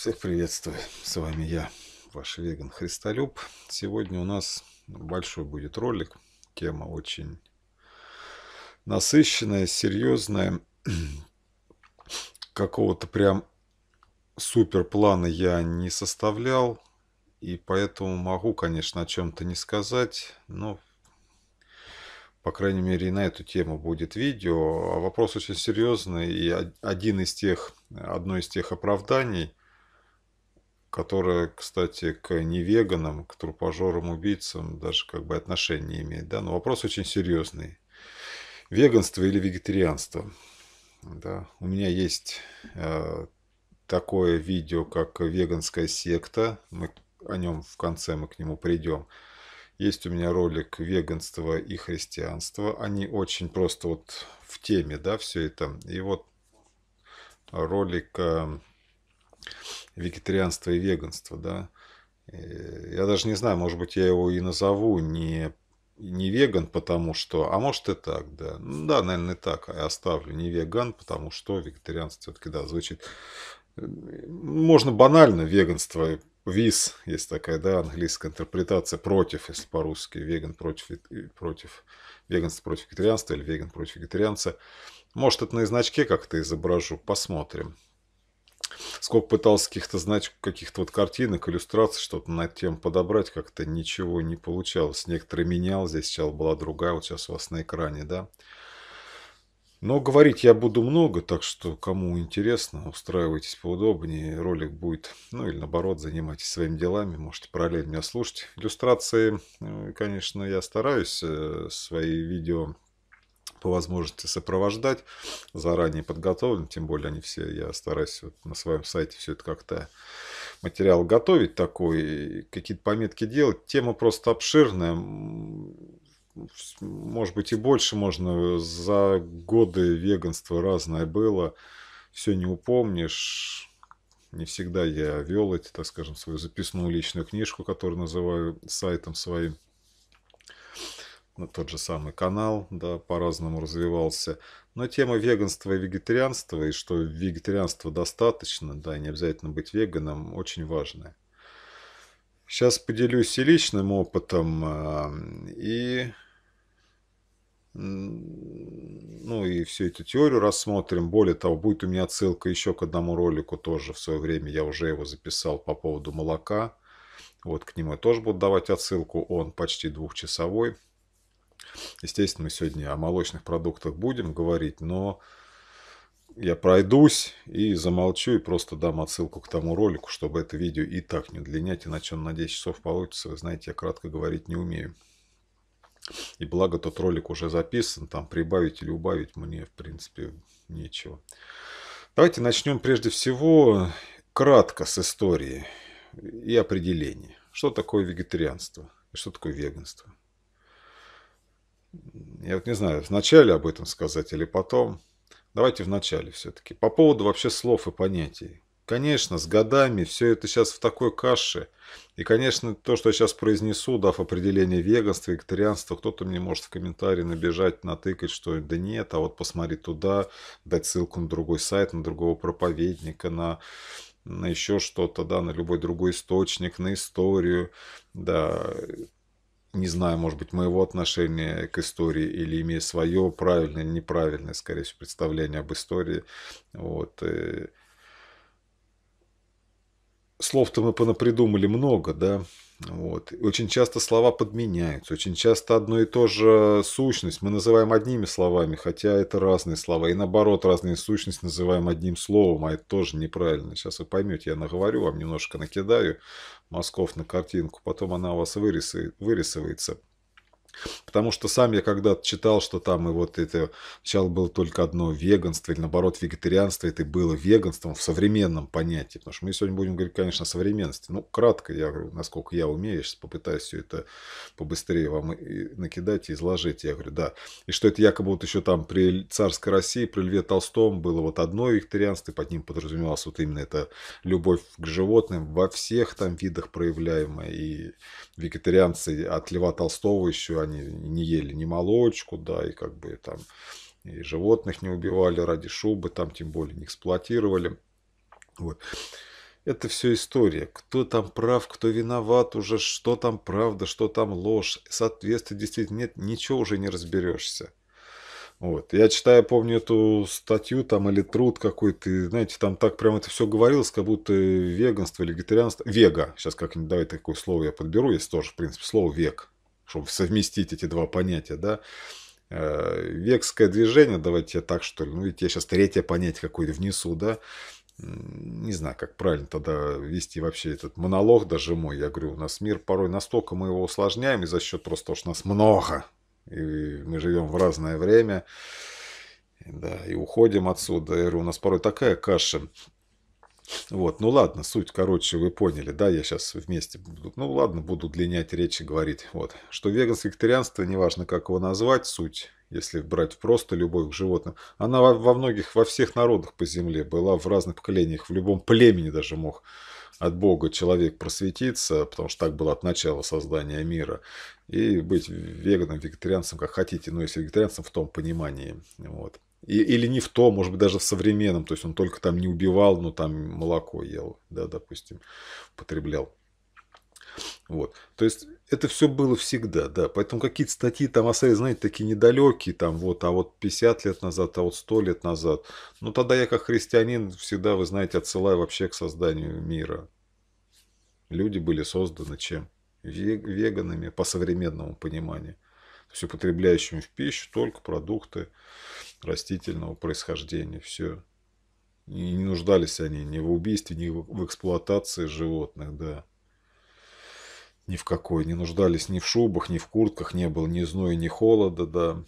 Всех приветствую, с вами я, ваш веган Христолюб. Сегодня у нас большой будет ролик, тема очень насыщенная, серьезная. Какого-то прям супер плана я не составлял, и поэтому могу, конечно, о чем-то не сказать, но по крайней мере, и на эту тему будет видео. А вопрос очень серьезный, и один из тех, одно из тех оправданий, которая, кстати, к невеганам, к трупожорам-убийцам даже как бы отношения не имеет. Да? Но вопрос очень серьезный. Веганство или вегетарианство? Да. У меня есть э, такое видео, как «Веганская секта». Мы о нем в конце, мы к нему придем. Есть у меня ролик «Веганство и христианство». Они очень просто вот в теме, да, все это. И вот ролик... Э, вегетарианство и веганство, да. Э, я даже не знаю, может быть, я его и назову не, не веган, потому что... А может и так, да. Ну, да, наверное, и так а я оставлю. Не веган, потому что вегетарианство все-таки, да, звучит... Э, можно банально веганство виз, есть такая, да, английская интерпретация, против, если по-русски, веган против, э, против веганство против вегетарианства или веган против вегетарианца. Может, это на значке как-то изображу, посмотрим сколько пытался каких-то, знать каких-то вот картинок, иллюстраций, что-то на тем подобрать, как-то ничего не получалось. Некоторые менял, здесь сначала была другая, вот сейчас у вас на экране, да. Но говорить я буду много, так что кому интересно, устраивайтесь поудобнее, ролик будет, ну или наоборот, занимайтесь своими делами, можете параллельно меня слушать. Иллюстрации, ну конечно, я стараюсь э, свои видео по возможности сопровождать, заранее подготовлен, тем более они все, я стараюсь вот на своем сайте все это как-то материал готовить такой, какие-то пометки делать. Тема просто обширная, может быть и больше можно, за годы веганства разное было, все не упомнишь. Не всегда я вел эти, так скажем, свою записную личную книжку, которую называю сайтом своим на тот же самый канал, да, по-разному развивался. Но тема веганства и вегетарианства, и что вегетарианства достаточно, да, и не обязательно быть веганом, очень важная. Сейчас поделюсь и личным опытом, и, ну, и всю эту теорию рассмотрим. Более того, будет у меня ссылка еще к одному ролику тоже в свое время, я уже его записал по поводу молока. Вот к нему я тоже буду давать отсылку, он почти двухчасовой. Естественно, мы сегодня о молочных продуктах будем говорить, но я пройдусь и замолчу, и просто дам отсылку к тому ролику, чтобы это видео и так не удлинять, иначе он на 10 часов получится. Вы знаете, я кратко говорить не умею. И благо тот ролик уже записан, там прибавить или убавить мне, в принципе, нечего. Давайте начнем прежде всего кратко с истории и определения. Что такое вегетарианство и что такое веганство? я вот не знаю, вначале об этом сказать или потом. Давайте вначале все-таки. По поводу вообще слов и понятий. Конечно, с годами все это сейчас в такой каше. И, конечно, то, что я сейчас произнесу, дав определение веганства, вегетарианства, кто-то мне может в комментарии набежать, натыкать, что да нет, а вот посмотри туда, дать ссылку на другой сайт, на другого проповедника, на, на еще что-то, да, на любой другой источник, на историю, да, не знаю, может быть, моего отношения к истории или имея свое правильное, неправильное, скорее всего, представление об истории. Вот. Э, слов-то мы понапридумали много, да. Вот. очень часто слова подменяются, очень часто одно и то же сущность мы называем одними словами, хотя это разные слова. И наоборот, разные сущности называем одним словом, а это тоже неправильно. Сейчас вы поймете, я наговорю вам, немножко накидаю мазков на картинку, потом она у вас вырисует, вырисывается Потому что сам я когда-то читал, что там и вот это сначала было только одно веганство, или наоборот вегетарианство, это было веганством в современном понятии. Потому что мы сегодня будем говорить, конечно, о современности. Ну, кратко, я, говорю, насколько я умею, я сейчас попытаюсь все это побыстрее вам и накидать и изложить. Я говорю, да. И что это якобы вот еще там при царской России, при Льве Толстом было вот одно вегетарианство, и под ним подразумевалось вот именно это любовь к животным во всех там видах проявляемая. И вегетарианцы от Льва Толстого еще они не ели ни молочку, да, и как бы там и животных не убивали ради шубы, там тем более не эксплуатировали. Вот. Это все история. Кто там прав, кто виноват уже, что там правда, что там ложь. Соответственно, действительно, нет, ничего уже не разберешься. Вот. Я читаю, помню эту статью там или труд какой-то, знаете, там так прям это все говорилось, как будто веганство или вегетарианство, вега, сейчас как-нибудь давай такое слово я подберу, есть тоже, в принципе, слово век, чтобы совместить эти два понятия, да, э, векское движение, давайте я так что ли, ну ведь я сейчас третье понятие какое-то внесу, да, не знаю, как правильно тогда вести вообще этот монолог даже мой. Я говорю, у нас мир порой настолько мы его усложняем, и за счет просто того, что нас много, и мы живем в разное время. Да, и уходим отсюда. И у нас порой такая каша. Вот, ну ладно, суть, короче, вы поняли, да, я сейчас вместе буду, ну ладно, буду длинять речи, говорить, вот, что веганское вегетарианство, неважно, как его назвать, суть, если брать просто любовь к животным, она во, во многих, во всех народах по земле была, в разных поколениях, в любом племени даже мог от Бога человек просветиться, потому что так было от начала создания мира, и быть веганом, вегетарианцем, как хотите, но если вегетарианцем в том понимании. Вот. И, или не в том, может быть, даже в современном, то есть он только там не убивал, но там молоко ел, да, допустим, потреблял. Вот. То есть это все было всегда, да. Поэтому какие-то статьи там о Союзе, знаете, такие недалекие, там вот, а вот 50 лет назад, а вот 100 лет назад. Ну, тогда я как христианин всегда, вы знаете, отсылаю вообще к созданию мира. Люди были созданы чем? Веганами по современному пониманию. То есть употребляющими в пищу только продукты растительного происхождения. Все. И не нуждались они ни в убийстве, ни в эксплуатации животных, да ни в какой, не нуждались ни в шубах, ни в куртках, не было ни зноя, ни холода, да.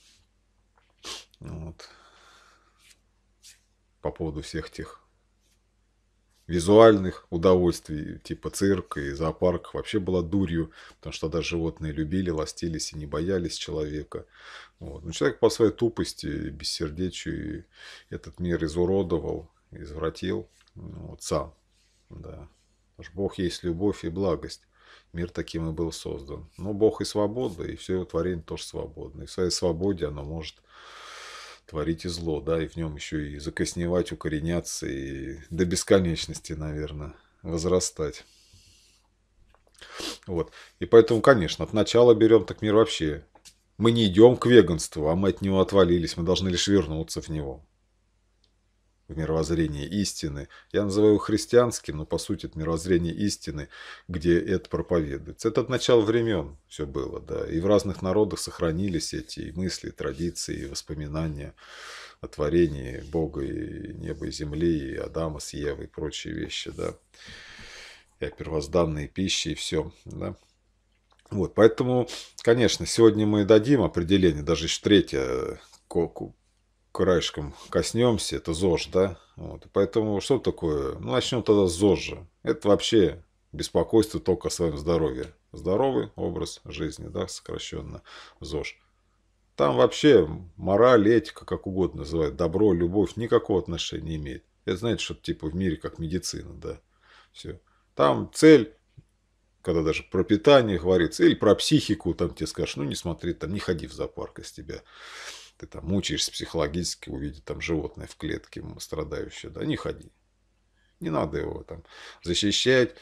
Вот. По поводу всех тех визуальных удовольствий, типа цирка и зоопарк, вообще была дурью, потому что даже животные любили, ластились и не боялись человека. Вот. Но ну, человек по своей тупости, бессердечию этот мир изуродовал, извратил ну, вот, сам. Да. Потому Бог есть любовь и благость мир таким и был создан. Но Бог и свобода, и все его творение тоже свободное. И в своей свободе оно может творить и зло, да, и в нем еще и закосневать, укореняться, и до бесконечности, наверное, возрастать. Вот. И поэтому, конечно, от начала берем, так мир вообще. Мы не идем к веганству, а мы от него отвалились, мы должны лишь вернуться в него в истины. Я называю его христианским, но по сути это мировоззрение истины, где это проповедуется. Это от начала времен все было, да. И в разных народах сохранились эти мысли, традиции, воспоминания о творении Бога и неба и земли, и Адама с Евой, и прочие вещи, да. И о первозданной пище и все, да. Вот, поэтому, конечно, сегодня мы дадим определение, даже еще третье краешком коснемся, это ЗОЖ, да? Вот. Поэтому что такое? Ну, начнем тогда с ЗОЖа. Это вообще беспокойство только о своем здоровье. Здоровый образ жизни, да, сокращенно ЗОЖ. Там вообще мораль, этика, как угодно называют, добро, любовь, никакого отношения не имеет. Это, знаете, что типа в мире как медицина, да. Все. Там цель, когда даже про питание говорится, или про психику, там тебе скажешь, ну не смотри, там не ходи в зоопарк из тебя ты там мучаешься психологически, увидеть там животное в клетке страдающее, да, не ходи. Не надо его там защищать,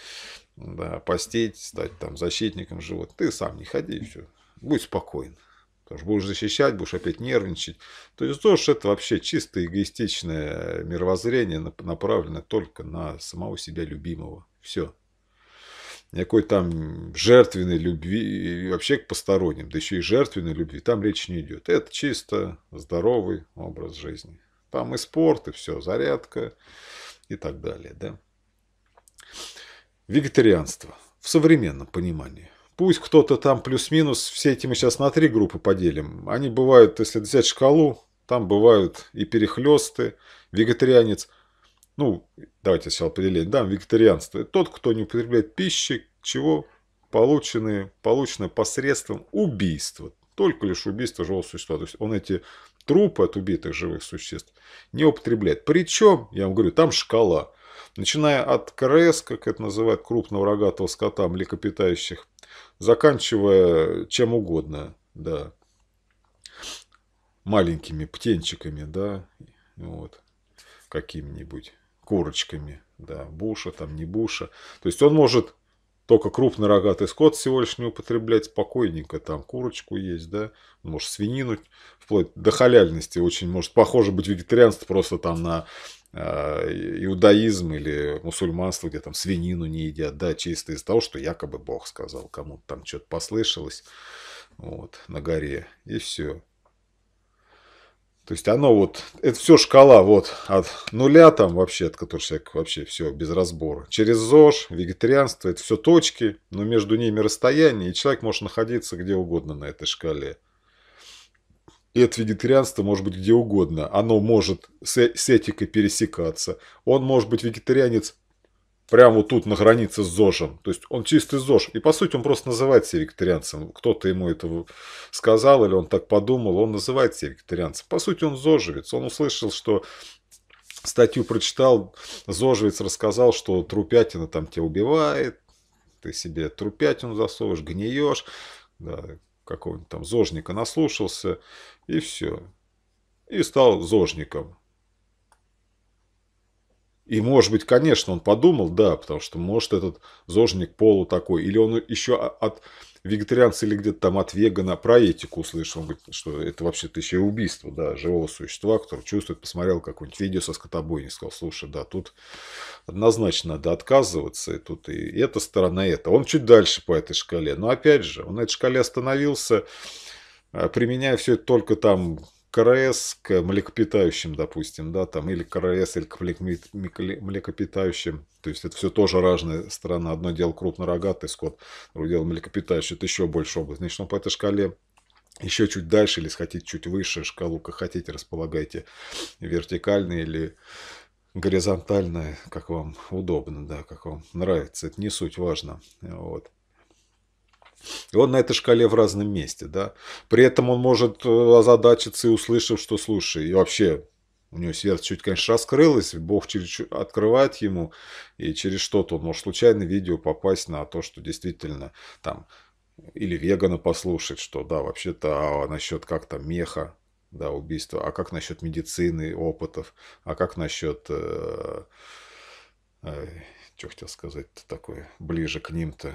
да, постить стать там защитником животных. Ты сам не ходи все. Будь спокоен. Потому что будешь защищать, будешь опять нервничать. То есть то, что это вообще чисто эгоистичное мировоззрение, направленное только на самого себя любимого. Все никакой там жертвенной любви, и вообще к посторонним, да еще и жертвенной любви, там речь не идет. Это чисто здоровый образ жизни. Там и спорт, и все, зарядка и так далее. Да? Вегетарианство в современном понимании. Пусть кто-то там плюс-минус, все эти мы сейчас на три группы поделим. Они бывают, если взять шкалу, там бывают и перехлесты, вегетарианец – ну, давайте сначала определение, да, вегетарианство. Тот, кто не употребляет пищи, чего получены полученное посредством убийства. Только лишь убийства живого существа. То есть он эти трупы от убитых живых существ не употребляет. Причем, я вам говорю, там шкала. Начиная от КРС, как это называют, крупного рогатого скота, млекопитающих, заканчивая чем угодно, да, маленькими птенчиками, да, вот, какими-нибудь курочками, да, буша там, не буша. То есть он может только крупный рогатый скот всего лишь не употреблять спокойненько, там курочку есть, да, может свинину, вплоть до халяльности очень, может похоже быть вегетарианство просто там на а, иудаизм или мусульманство, где там свинину не едят, да, чисто из-за того, что якобы Бог сказал, кому-то там что-то послышалось, вот, на горе, и все. То есть оно вот, это все шкала вот от нуля там вообще, от которой человек вообще все без разбора. Через ЗОЖ, вегетарианство, это все точки, но между ними расстояние, и человек может находиться где угодно на этой шкале. И это вегетарианство может быть где угодно. Оно может с, с этикой пересекаться. Он может быть вегетарианец прямо вот тут на границе с ЗОЖем. То есть он чистый ЗОЖ. И по сути он просто называет себя вегетарианцем. Кто-то ему это сказал или он так подумал, он называет себя вегетарианцем. По сути он ЗОЖевец. Он услышал, что статью прочитал, ЗОЖевец рассказал, что трупятина там тебя убивает, ты себе трупятину засовываешь, гниешь, да, какого-нибудь там зожника наслушался, и все. И стал зожником. И, может быть, конечно, он подумал, да, потому что, может, этот зожник полу такой. Или он еще от вегетарианца или где-то там от вегана про этику услышал. Он говорит, что это вообще-то еще и убийство, да, живого существа, который чувствует, посмотрел какое-нибудь видео со скотобойни, сказал, слушай, да, тут однозначно надо отказываться, и тут и эта сторона, и эта. Он чуть дальше по этой шкале. Но, опять же, он на этой шкале остановился, а, применяя все это только там КРС к млекопитающим, допустим, да, там, или КРС, или к млекопитающим. То есть это все тоже разная сторона. Одно дело крупнорогатый скот, другое дело млекопитающий, это еще больше область. Значит, он по этой шкале еще чуть дальше, или хотите чуть выше шкалу, как хотите, располагайте вертикально или горизонтально, как вам удобно, да, как вам нравится. Это не суть важно. Вот. И он на этой шкале в разном месте, да. При этом он может э, озадачиться и услышав, что, слушай, и вообще у него сердце чуть, конечно, раскрылось, Бог через, открывает ему, и через что-то он может случайно видео попасть на то, что действительно там или вегана послушать, что да, вообще-то а, а насчет как там меха, да, убийства, а как насчет медицины, опытов, а как насчет, э, э, что хотел сказать такое, ближе к ним-то,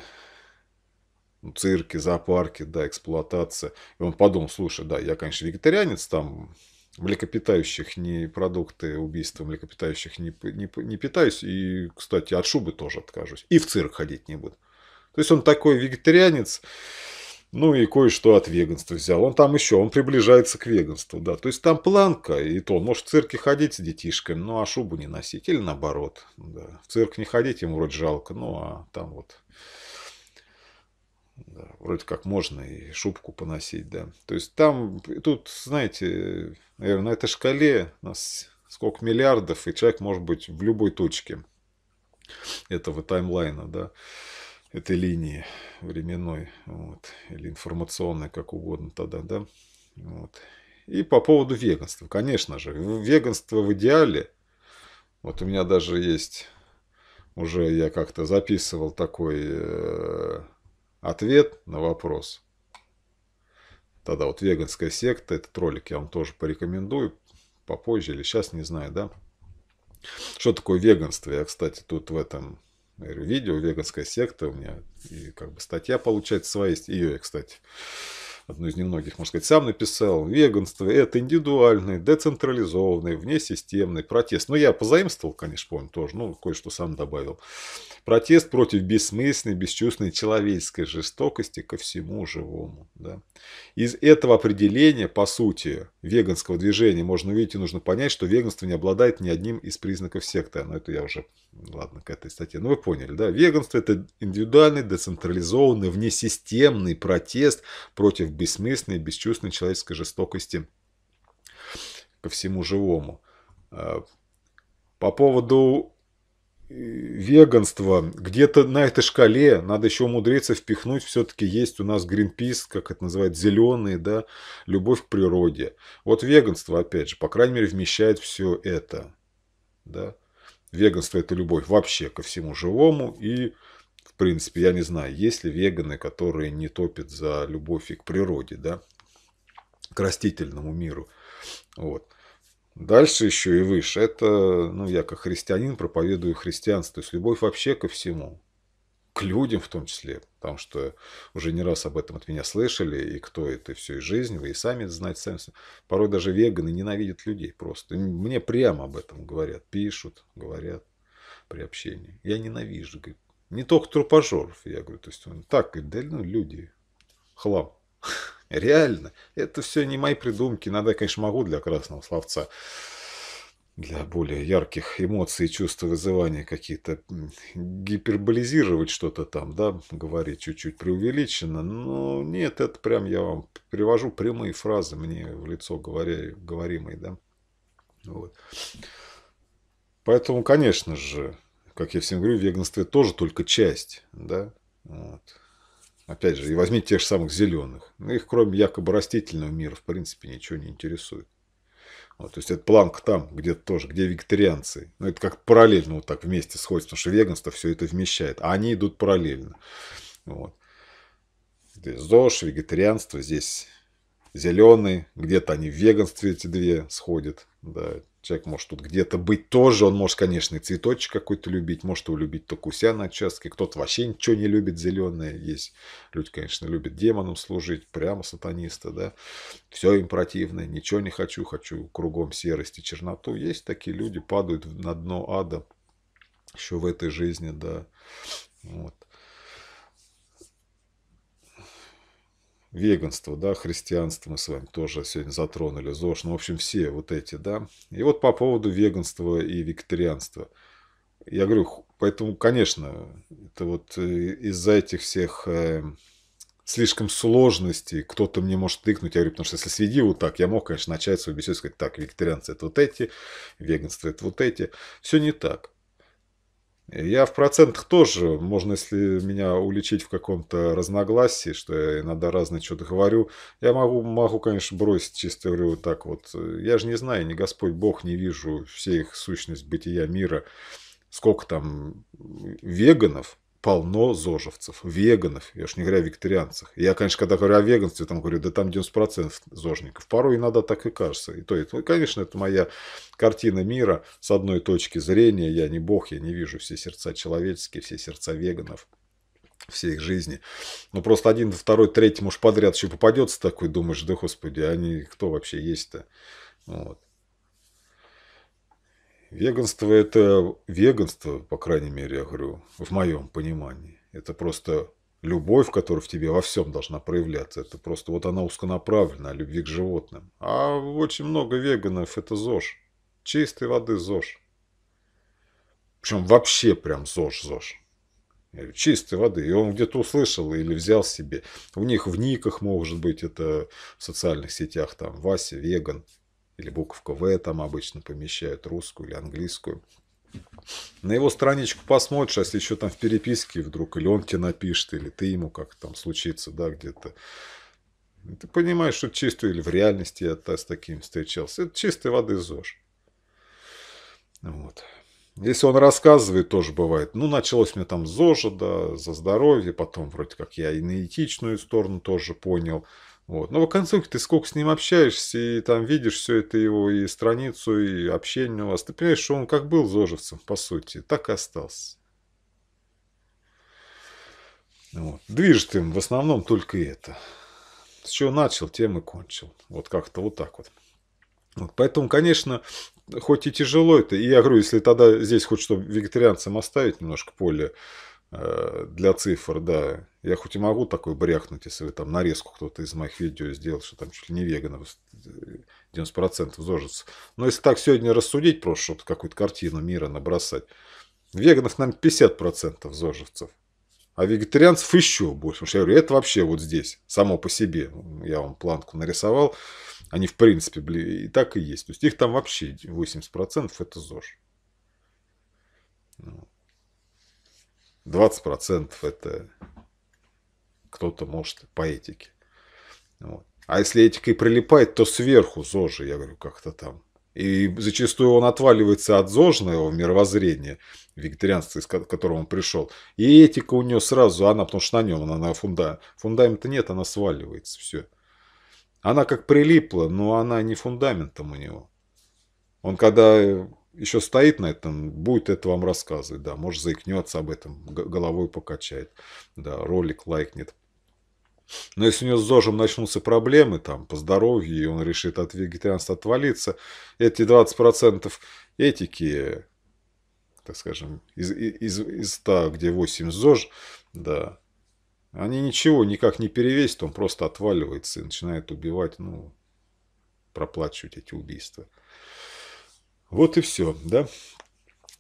цирки, зоопарки, да, эксплуатация. И он подумал, слушай, да, я, конечно, вегетарианец, там млекопитающих не продукты убийства млекопитающих не, не, не питаюсь. И, кстати, от шубы тоже откажусь. И в цирк ходить не буду. То есть он такой вегетарианец, ну и кое-что от веганства взял. Он там еще, он приближается к веганству, да. То есть там планка, и то он может в цирке ходить с детишками, ну а шубу не носить. Или наоборот, да. В цирк не ходить, ему вроде жалко, ну а там вот да, вроде как можно и шубку поносить, да. То есть там, тут, знаете, наверное, на этой шкале у нас сколько миллиардов, и человек может быть в любой точке этого таймлайна, да, этой линии временной, вот, или информационной, как угодно тогда, да. Вот. И по поводу веганства, конечно же, веганство в идеале, вот у меня даже есть, уже я как-то записывал такой э, Ответ на вопрос. Тогда вот веганская секта, этот ролик я вам тоже порекомендую, попозже или сейчас, не знаю, да. Что такое веганство? Я, кстати, тут в этом видео веганская секта у меня, и как бы статья получается своя, ее я, кстати, одну из немногих, можно сказать, сам написал, веганство – это индивидуальный, децентрализованный, внесистемный протест. Но ну, я позаимствовал, конечно, помню тоже, ну, кое-что сам добавил. Протест против бессмысленной, бесчувственной человеческой жестокости ко всему живому. Да. Из этого определения, по сути, веганского движения можно увидеть и нужно понять, что веганство не обладает ни одним из признаков секты. Но это я уже ладно, к этой статье. Ну, вы поняли, да? Веганство – это индивидуальный, децентрализованный, внесистемный протест против бессмысленной, бесчувственной человеческой жестокости ко всему живому. А, по поводу э, веганства, где-то на этой шкале надо еще умудриться впихнуть, все-таки есть у нас гринпис, как это называют, зеленые, да, любовь к природе. Вот веганство, опять же, по крайней мере, вмещает все это, да веганство – это любовь вообще ко всему живому. И, в принципе, я не знаю, есть ли веганы, которые не топят за любовь и к природе, да, к растительному миру. Вот. Дальше еще и выше. Это, ну, я как христианин проповедую христианство. То есть любовь вообще ко всему к людям в том числе, потому что уже не раз об этом от меня слышали, и кто это все из жизни, вы и сами это знаете, сами. Порой даже веганы ненавидят людей просто. И мне прямо об этом говорят, пишут, говорят при общении. Я ненавижу, говорит. Не только трупажеров, я говорю, то есть он так, говорит, да ну люди, хлам. Реально, это все не мои придумки, иногда я, конечно, могу для красного словца для более ярких эмоций и чувств вызывания какие-то гиперболизировать что-то там, да, говорить чуть-чуть преувеличенно, но нет, это прям я вам привожу прямые фразы мне в лицо говоря, говоримые, да. Вот. Поэтому, конечно же, как я всем говорю, веганство тоже только часть, да, вот. Опять же, и возьмите тех же самых зеленых. Ну, их, кроме якобы растительного мира, в принципе, ничего не интересует. Вот, то есть это планка там где-то тоже, где вегетарианцы. Ну, это как параллельно вот так вместе сходится, потому что веганство все это вмещает. А они идут параллельно. Вот. Здесь ЗОЖ, вегетарианство, здесь зеленый, где-то они в веганстве эти две сходят. Да, Человек может тут где-то быть тоже, он может, конечно, и цветочек какой-то любить, может его любить только у себя на участке, кто-то вообще ничего не любит зеленое, есть люди, конечно, любят демонам служить, прямо сатанисты, да, все им противно, ничего не хочу, хочу кругом серости, черноту, есть такие люди, падают на дно ада еще в этой жизни, да, вот. веганство, да, христианство мы с вами тоже сегодня затронули, ЗОЖ, ну, в общем, все вот эти, да. И вот по поводу веганства и вегетарианства. Я говорю, поэтому, конечно, это вот э, из-за этих всех э, слишком сложностей кто-то мне может тыкнуть. Я говорю, потому что если следи вот так, я мог, конечно, начать свою беседу и сказать, так, вегетарианцы это вот эти, веганство это вот эти. Все не так. Я в процентах тоже, можно, если меня уличить в каком-то разногласии, что я иногда разное что-то говорю, я могу, могу, конечно, бросить чисто, говорю, так вот. Я же не знаю, не Господь Бог, не вижу всей их сущность бытия мира. Сколько там веганов, полно зожевцев, веганов, я уж не говоря о вегетарианцах. Я, конечно, когда говорю о веганстве, там говорю, да там 90% зожников. Порой иногда так и кажется. И то, и то. Ну, конечно, это моя картина мира с одной точки зрения. Я не бог, я не вижу все сердца человеческие, все сердца веганов все их жизни. Но просто один, второй, третий, может, подряд еще попадется такой, думаешь, да, господи, а они кто вообще есть-то? Вот. Веганство – это веганство, по крайней мере, я говорю, в моем понимании. Это просто любовь, которая в тебе во всем должна проявляться. Это просто вот она узконаправлена, любви к животным. А очень много веганов – это ЗОЖ. Чистой воды ЗОЖ. Причем вообще прям ЗОЖ-ЗОЖ. Чистой воды. И он где-то услышал или взял себе. У них в никах, может быть, это в социальных сетях, там, Вася, веган – или буковка В там обычно помещают, русскую или английскую. На его страничку посмотришь, а если еще там в переписке вдруг, или он тебе напишет, или ты ему как то там случится, да, где-то. Ну, ты понимаешь, что чисто, или в реальности я с таким встречался. Это чистой воды ЗОЖ. Вот. Если он рассказывает, тоже бывает. Ну, началось мне там с ЗОЖа, да, за здоровье, потом вроде как я и на этичную сторону тоже понял. Вот. Но ну, в концовке ты сколько с ним общаешься, и там видишь все это его, и страницу, и общение у вас, ты понимаешь, что он как был зожевцем, по сути, так и остался. Вот. Движет им в основном только это. С чего начал, тем и кончил. Вот как-то вот так вот. вот. Поэтому, конечно, хоть и тяжело это, и я говорю, если тогда здесь хоть что вегетарианцам оставить немножко поле э, для цифр, да, я хоть и могу такой бряхнуть, если там нарезку кто-то из моих видео сделал, что там чуть ли не веганов э, 90% зожится. Но если так сегодня рассудить просто, чтобы какую-то картину мира набросать, веганов, наверное, 50% зоживцев. А вегетарианцев еще больше. Потому что я говорю, это вообще вот здесь, само по себе. Я вам планку нарисовал. Они, в принципе, блин, и так и есть. То есть их там вообще 80% это ЗОЖ. 20% ну. это кто-то может по этике. Вот. А если этика и прилипает, то сверху ЗОЖи, я говорю, как-то там. И зачастую он отваливается от зожного мировоззрения, вегетарианства, из которого он пришел. И этика у него сразу, она, потому что на нем, она на фунда... фундамента нет, она сваливается, все. Она как прилипла, но она не фундаментом у него. Он когда э, еще стоит на этом, будет это вам рассказывать, да, может заикнется об этом, головой покачает, да, ролик лайкнет, но если у него с ЗОЖем начнутся проблемы, там, по здоровью, и он решит от вегетарианства отвалиться, эти 20% этики, так скажем, из, из, из 100, где 8 ЗОЖ, да, они ничего никак не перевесят, он просто отваливается и начинает убивать, ну, проплачивать эти убийства. Вот и все, да.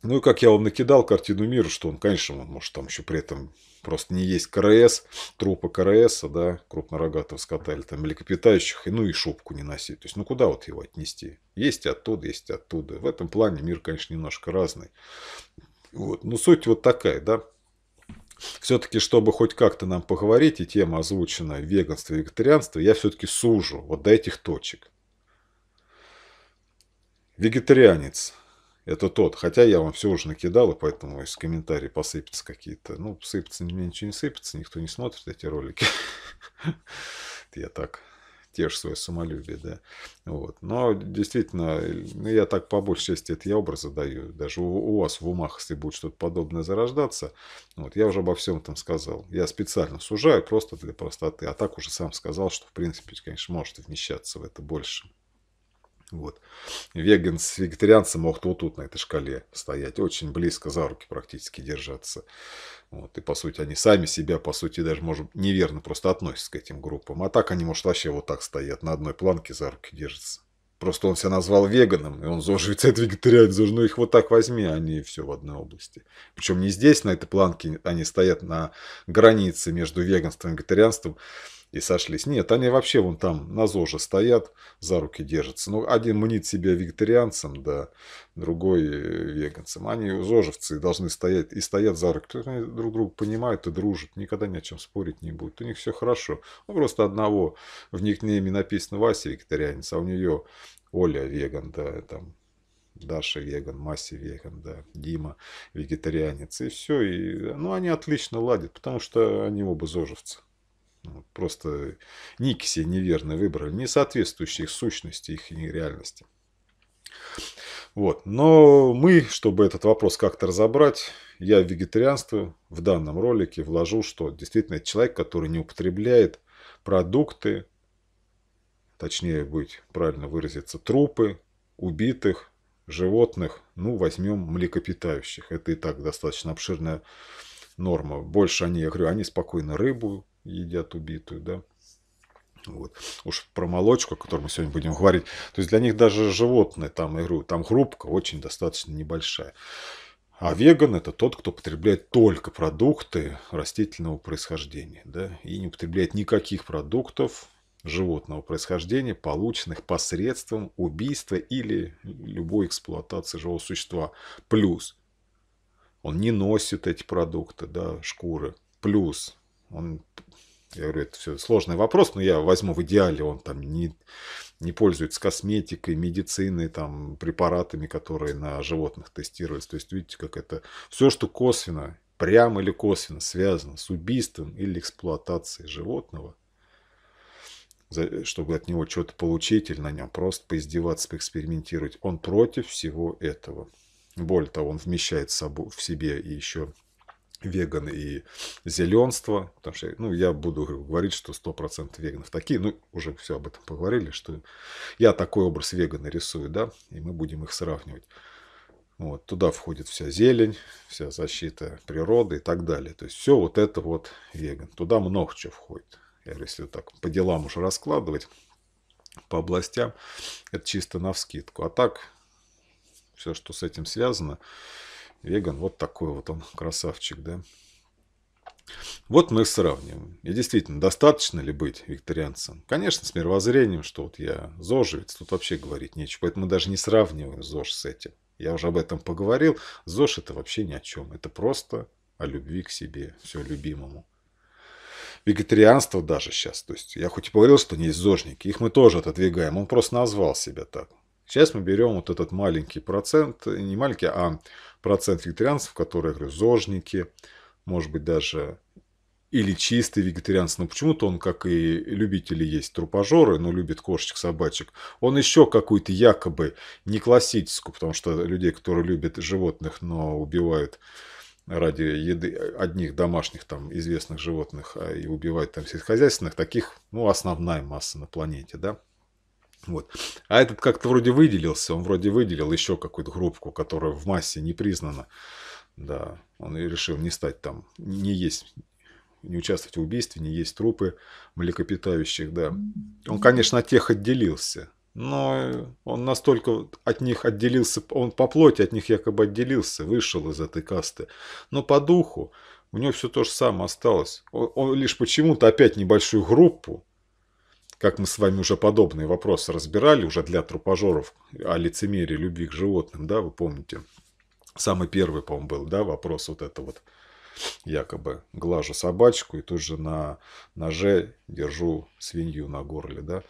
Ну и как я вам накидал картину мира, что он, конечно, он может там еще при этом просто не есть КРС, трупа КРС, да, крупнорогатого скота или там млекопитающих, и, ну и шубку не носить. То есть, ну куда вот его отнести? Есть оттуда, есть оттуда. В этом плане мир, конечно, немножко разный. Вот. Но суть вот такая, да. Все-таки, чтобы хоть как-то нам поговорить, и тема озвучена веганство и вегетарианство, я все-таки сужу вот до этих точек. Вегетарианец – это тот. Хотя я вам все уже накидал, и поэтому из комментариев посыпятся какие-то. Ну, сыпятся, мне ничего не сыпется, никто не смотрит эти ролики. Я так теж свое самолюбие, да. Вот. Но действительно, ну, я так по большей части это я образы даю. Даже у, у вас в умах, если будет что-то подобное зарождаться, вот, я уже обо всем там сказал. Я специально сужаю просто для простоты, а так уже сам сказал, что в принципе, конечно, может вмещаться в это больше. Вот. Веган с вегетарианцем могут вот тут на этой шкале стоять, очень близко за руки практически держаться. Вот. И, по сути, они сами себя, по сути, даже, может, неверно просто относятся к этим группам. А так они, может, вообще вот так стоят, на одной планке за руки держатся. Просто он себя назвал веганом, и он зоживится это вегетарианец, ну их вот так возьми, а они все в одной области. Причем не здесь, на этой планке, они стоят на границе между веганством и вегетарианством, и сошлись. Нет, они вообще вон там на ЗОЖе стоят, за руки держатся. Ну, один мнит себя вегетарианцем, да, другой э, веганцем. Они, зожевцы, должны стоять и стоят за руки. Они друг друга понимают и дружат, никогда ни о чем спорить не будут. У них все хорошо. Ну, просто одного в них никнейме написано Вася вегетарианец, а у нее Оля веган, да, там Даша веган, Мася веган, да, Дима вегетарианец. И все. И, ну, они отлично ладят, потому что они оба зожевцы. Ну, просто ники неверно выбрали, не соответствующие их сущности, их реальности. Вот. Но мы, чтобы этот вопрос как-то разобрать, я в вегетарианство в данном ролике вложу, что действительно человек, который не употребляет продукты, точнее быть правильно выразиться, трупы убитых животных, ну возьмем млекопитающих. Это и так достаточно обширная норма. Больше они, я говорю, они спокойно рыбу едят убитую, да. Вот. Уж про молочку, о которой мы сегодня будем говорить. То есть для них даже животные там игру, Там группка очень достаточно небольшая. А веган – это тот, кто потребляет только продукты растительного происхождения. Да? И не употребляет никаких продуктов животного происхождения, полученных посредством убийства или любой эксплуатации живого существа. Плюс он не носит эти продукты, да, шкуры. Плюс он, я говорю, это все сложный вопрос, но я возьму в идеале, он там не, не пользуется косметикой, медициной, там, препаратами, которые на животных тестировались. То есть, видите, как это все, что косвенно, прямо или косвенно связано с убийством или эксплуатацией животного, чтобы от него что-то получить или на нем просто поиздеваться, поэкспериментировать, он против всего этого. Более того, он вмещает в себе еще веган и зеленство, потому что ну, я буду говорить, что 100% веганов такие, ну, уже все об этом поговорили, что я такой образ вегана рисую, да, и мы будем их сравнивать. Вот, туда входит вся зелень, вся защита природы и так далее. То есть все вот это вот веган. Туда много чего входит. Я говорю, если вот так по делам уже раскладывать, по областям, это чисто на навскидку. А так, все, что с этим связано, Веган вот такой вот он, красавчик, да. Вот мы их сравниваем. И действительно, достаточно ли быть викторианцем? Конечно, с мировоззрением, что вот я зожевец, тут вообще говорить нечего. Поэтому мы даже не сравниваем ЗОЖ с этим. Я уже об этом поговорил. ЗОЖ это вообще ни о чем. Это просто о любви к себе, все любимому. Вегетарианство даже сейчас. То есть я хоть и говорил, что не есть зожники, их мы тоже отодвигаем. Он просто назвал себя так. Сейчас мы берем вот этот маленький процент, э, не маленький, а процент вегетарианцев, которые, я говорю, зожники, может быть, даже или чистый вегетарианцы. но ну, почему-то он, как и любители есть трупожоры, но любит кошечек, собачек, он еще какую-то якобы не классическую, потому что людей, которые любят животных, но убивают ради еды э, одних домашних там известных животных а и убивают там сельскохозяйственных, таких, ну, основная масса на планете, да. Вот. А этот как-то вроде выделился, он вроде выделил еще какую-то группку, которая в массе не признана. Да, он и решил не стать там, не есть, не участвовать в убийстве, не есть трупы млекопитающих, да. Он, конечно, от тех отделился, но он настолько от них отделился, он по плоти от них якобы отделился, вышел из этой касты. Но по духу у него все то же самое осталось. Он, он лишь почему-то опять небольшую группу как мы с вами уже подобные вопросы разбирали уже для трупожоров о лицемерии любви к животным, да, вы помните. Самый первый, по-моему, был, да, вопрос вот это вот. Якобы глажу собачку и тут же на ноже держу свинью на горле, да.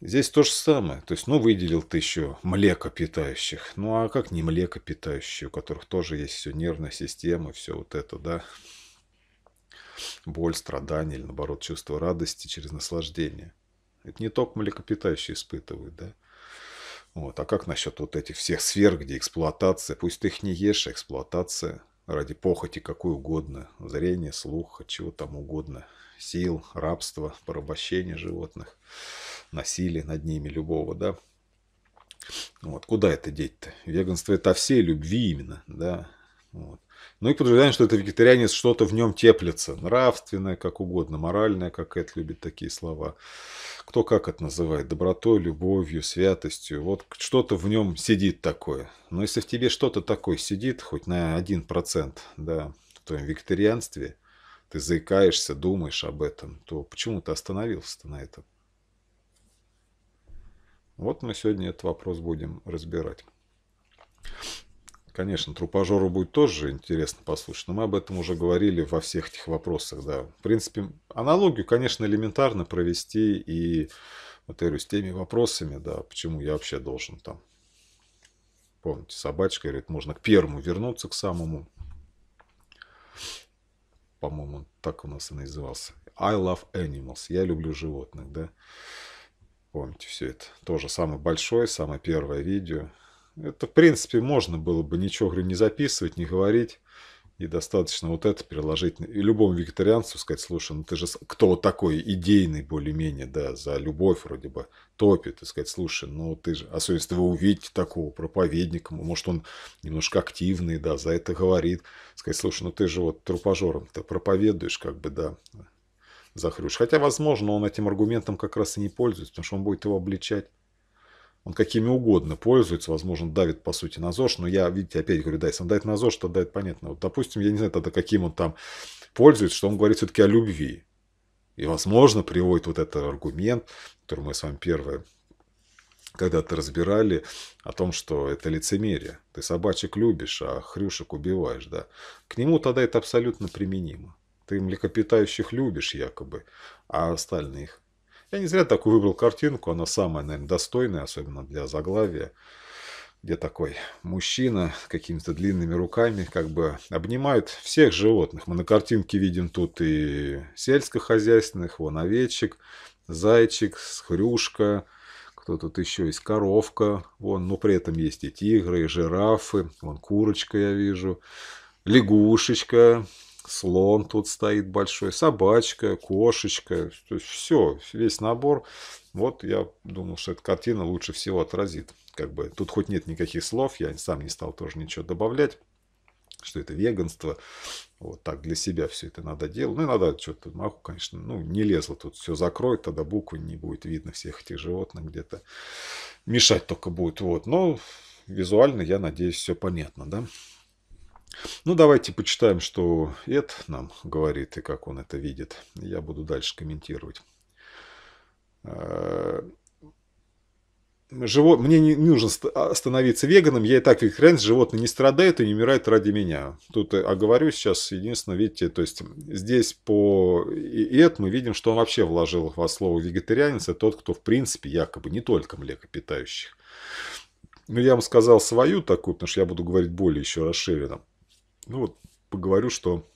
Здесь то же самое. То есть, ну, выделил ты еще млекопитающих. Ну, а как не млекопитающие, у которых тоже есть все нервная система, все вот это, да боль, страдания или, наоборот, чувство радости через наслаждение. Это не только млекопитающие испытывают, да? Вот. А как насчет вот этих всех сфер, где эксплуатация? Пусть ты их не ешь, а эксплуатация ради похоти какой угодно. Зрение, слух, чего там угодно. Сил, рабство, порабощение животных, насилие над ними любого, да? Вот. Куда это деть-то? Веганство – это о всей любви именно, да? Вот. Ну и подразумеваем, что это вегетарианец, что-то в нем теплится. Нравственное, как угодно, моральное, как это любит такие слова. Кто как это называет? Добротой, любовью, святостью. Вот что-то в нем сидит такое. Но если в тебе что-то такое сидит, хоть на 1%, да, в твоем вегетарианстве, ты заикаешься, думаешь об этом, то почему ты остановился-то на этом? Вот мы сегодня этот вопрос будем разбирать. Конечно, трупажеру будет тоже интересно послушать, но мы об этом уже говорили во всех этих вопросах, да. В принципе, аналогию, конечно, элементарно провести и, вот я говорю, с теми вопросами, да, почему я вообще должен там. Помните, собачка говорит, можно к первому вернуться, к самому. По-моему, так у нас и назывался. I love animals. Я люблю животных, да. Помните все это. Тоже самое большое, самое первое видео. Это, в принципе, можно было бы ничего, говорю, не записывать, не говорить. И достаточно вот это переложить И любому вегетарианцу сказать, слушай, ну ты же кто такой идейный более-менее, да, за любовь вроде бы топит. И сказать, слушай, ну ты же, особенно если вы увидите такого проповедника, может он немножко активный, да, за это говорит. Сказать, слушай, ну ты же вот трупожором то проповедуешь, как бы, да, захрюшь. Хотя, возможно, он этим аргументом как раз и не пользуется, потому что он будет его обличать он какими угодно пользуется, возможно, давит, по сути, на ЗОЖ, но я, видите, опять говорю, да, если он давит на ЗОЖ, то давит, понятно. Вот, допустим, я не знаю тогда, каким он там пользуется, что он говорит все-таки о любви. И, возможно, приводит вот этот аргумент, который мы с вами первое когда-то разбирали, о том, что это лицемерие. Ты собачек любишь, а хрюшек убиваешь, да. К нему тогда это абсолютно применимо. Ты млекопитающих любишь якобы, а остальных я не зря такую выбрал картинку, она самая, наверное, достойная, особенно для заглавия, где такой мужчина с какими-то длинными руками как бы обнимает всех животных. Мы на картинке видим тут и сельскохозяйственных, вон овечек, зайчик, хрюшка, кто тут еще есть, коровка, вон, но при этом есть и тигры, и жирафы, вон курочка я вижу, лягушечка, слон тут стоит большой, собачка, кошечка, то есть все, весь набор. Вот я думал, что эта картина лучше всего отразит. Как бы тут хоть нет никаких слов, я сам не стал тоже ничего добавлять что это веганство, вот так для себя все это надо делать. Ну, иногда что-то маху конечно, ну, не лезло тут, все закроет, тогда буквы не будет видно всех этих животных где-то. Мешать только будет, вот. Но визуально, я надеюсь, все понятно, да. Ну, давайте почитаем, что Эд нам говорит и как он это видит. Я буду дальше комментировать. Э, Живо... Мне не нужно а, становиться веганом, я и так вегетарианец, животные не страдают и не умирают ради меня. Тут оговорю э, а сейчас, единственное, видите, то есть здесь по Эд мы видим, что он вообще вложил во слово вегетарианец, это тот, кто в принципе якобы не только млекопитающих. Но ну, я вам сказал свою такую, потому что я буду говорить более еще расширенно. Ну вот поговорю, что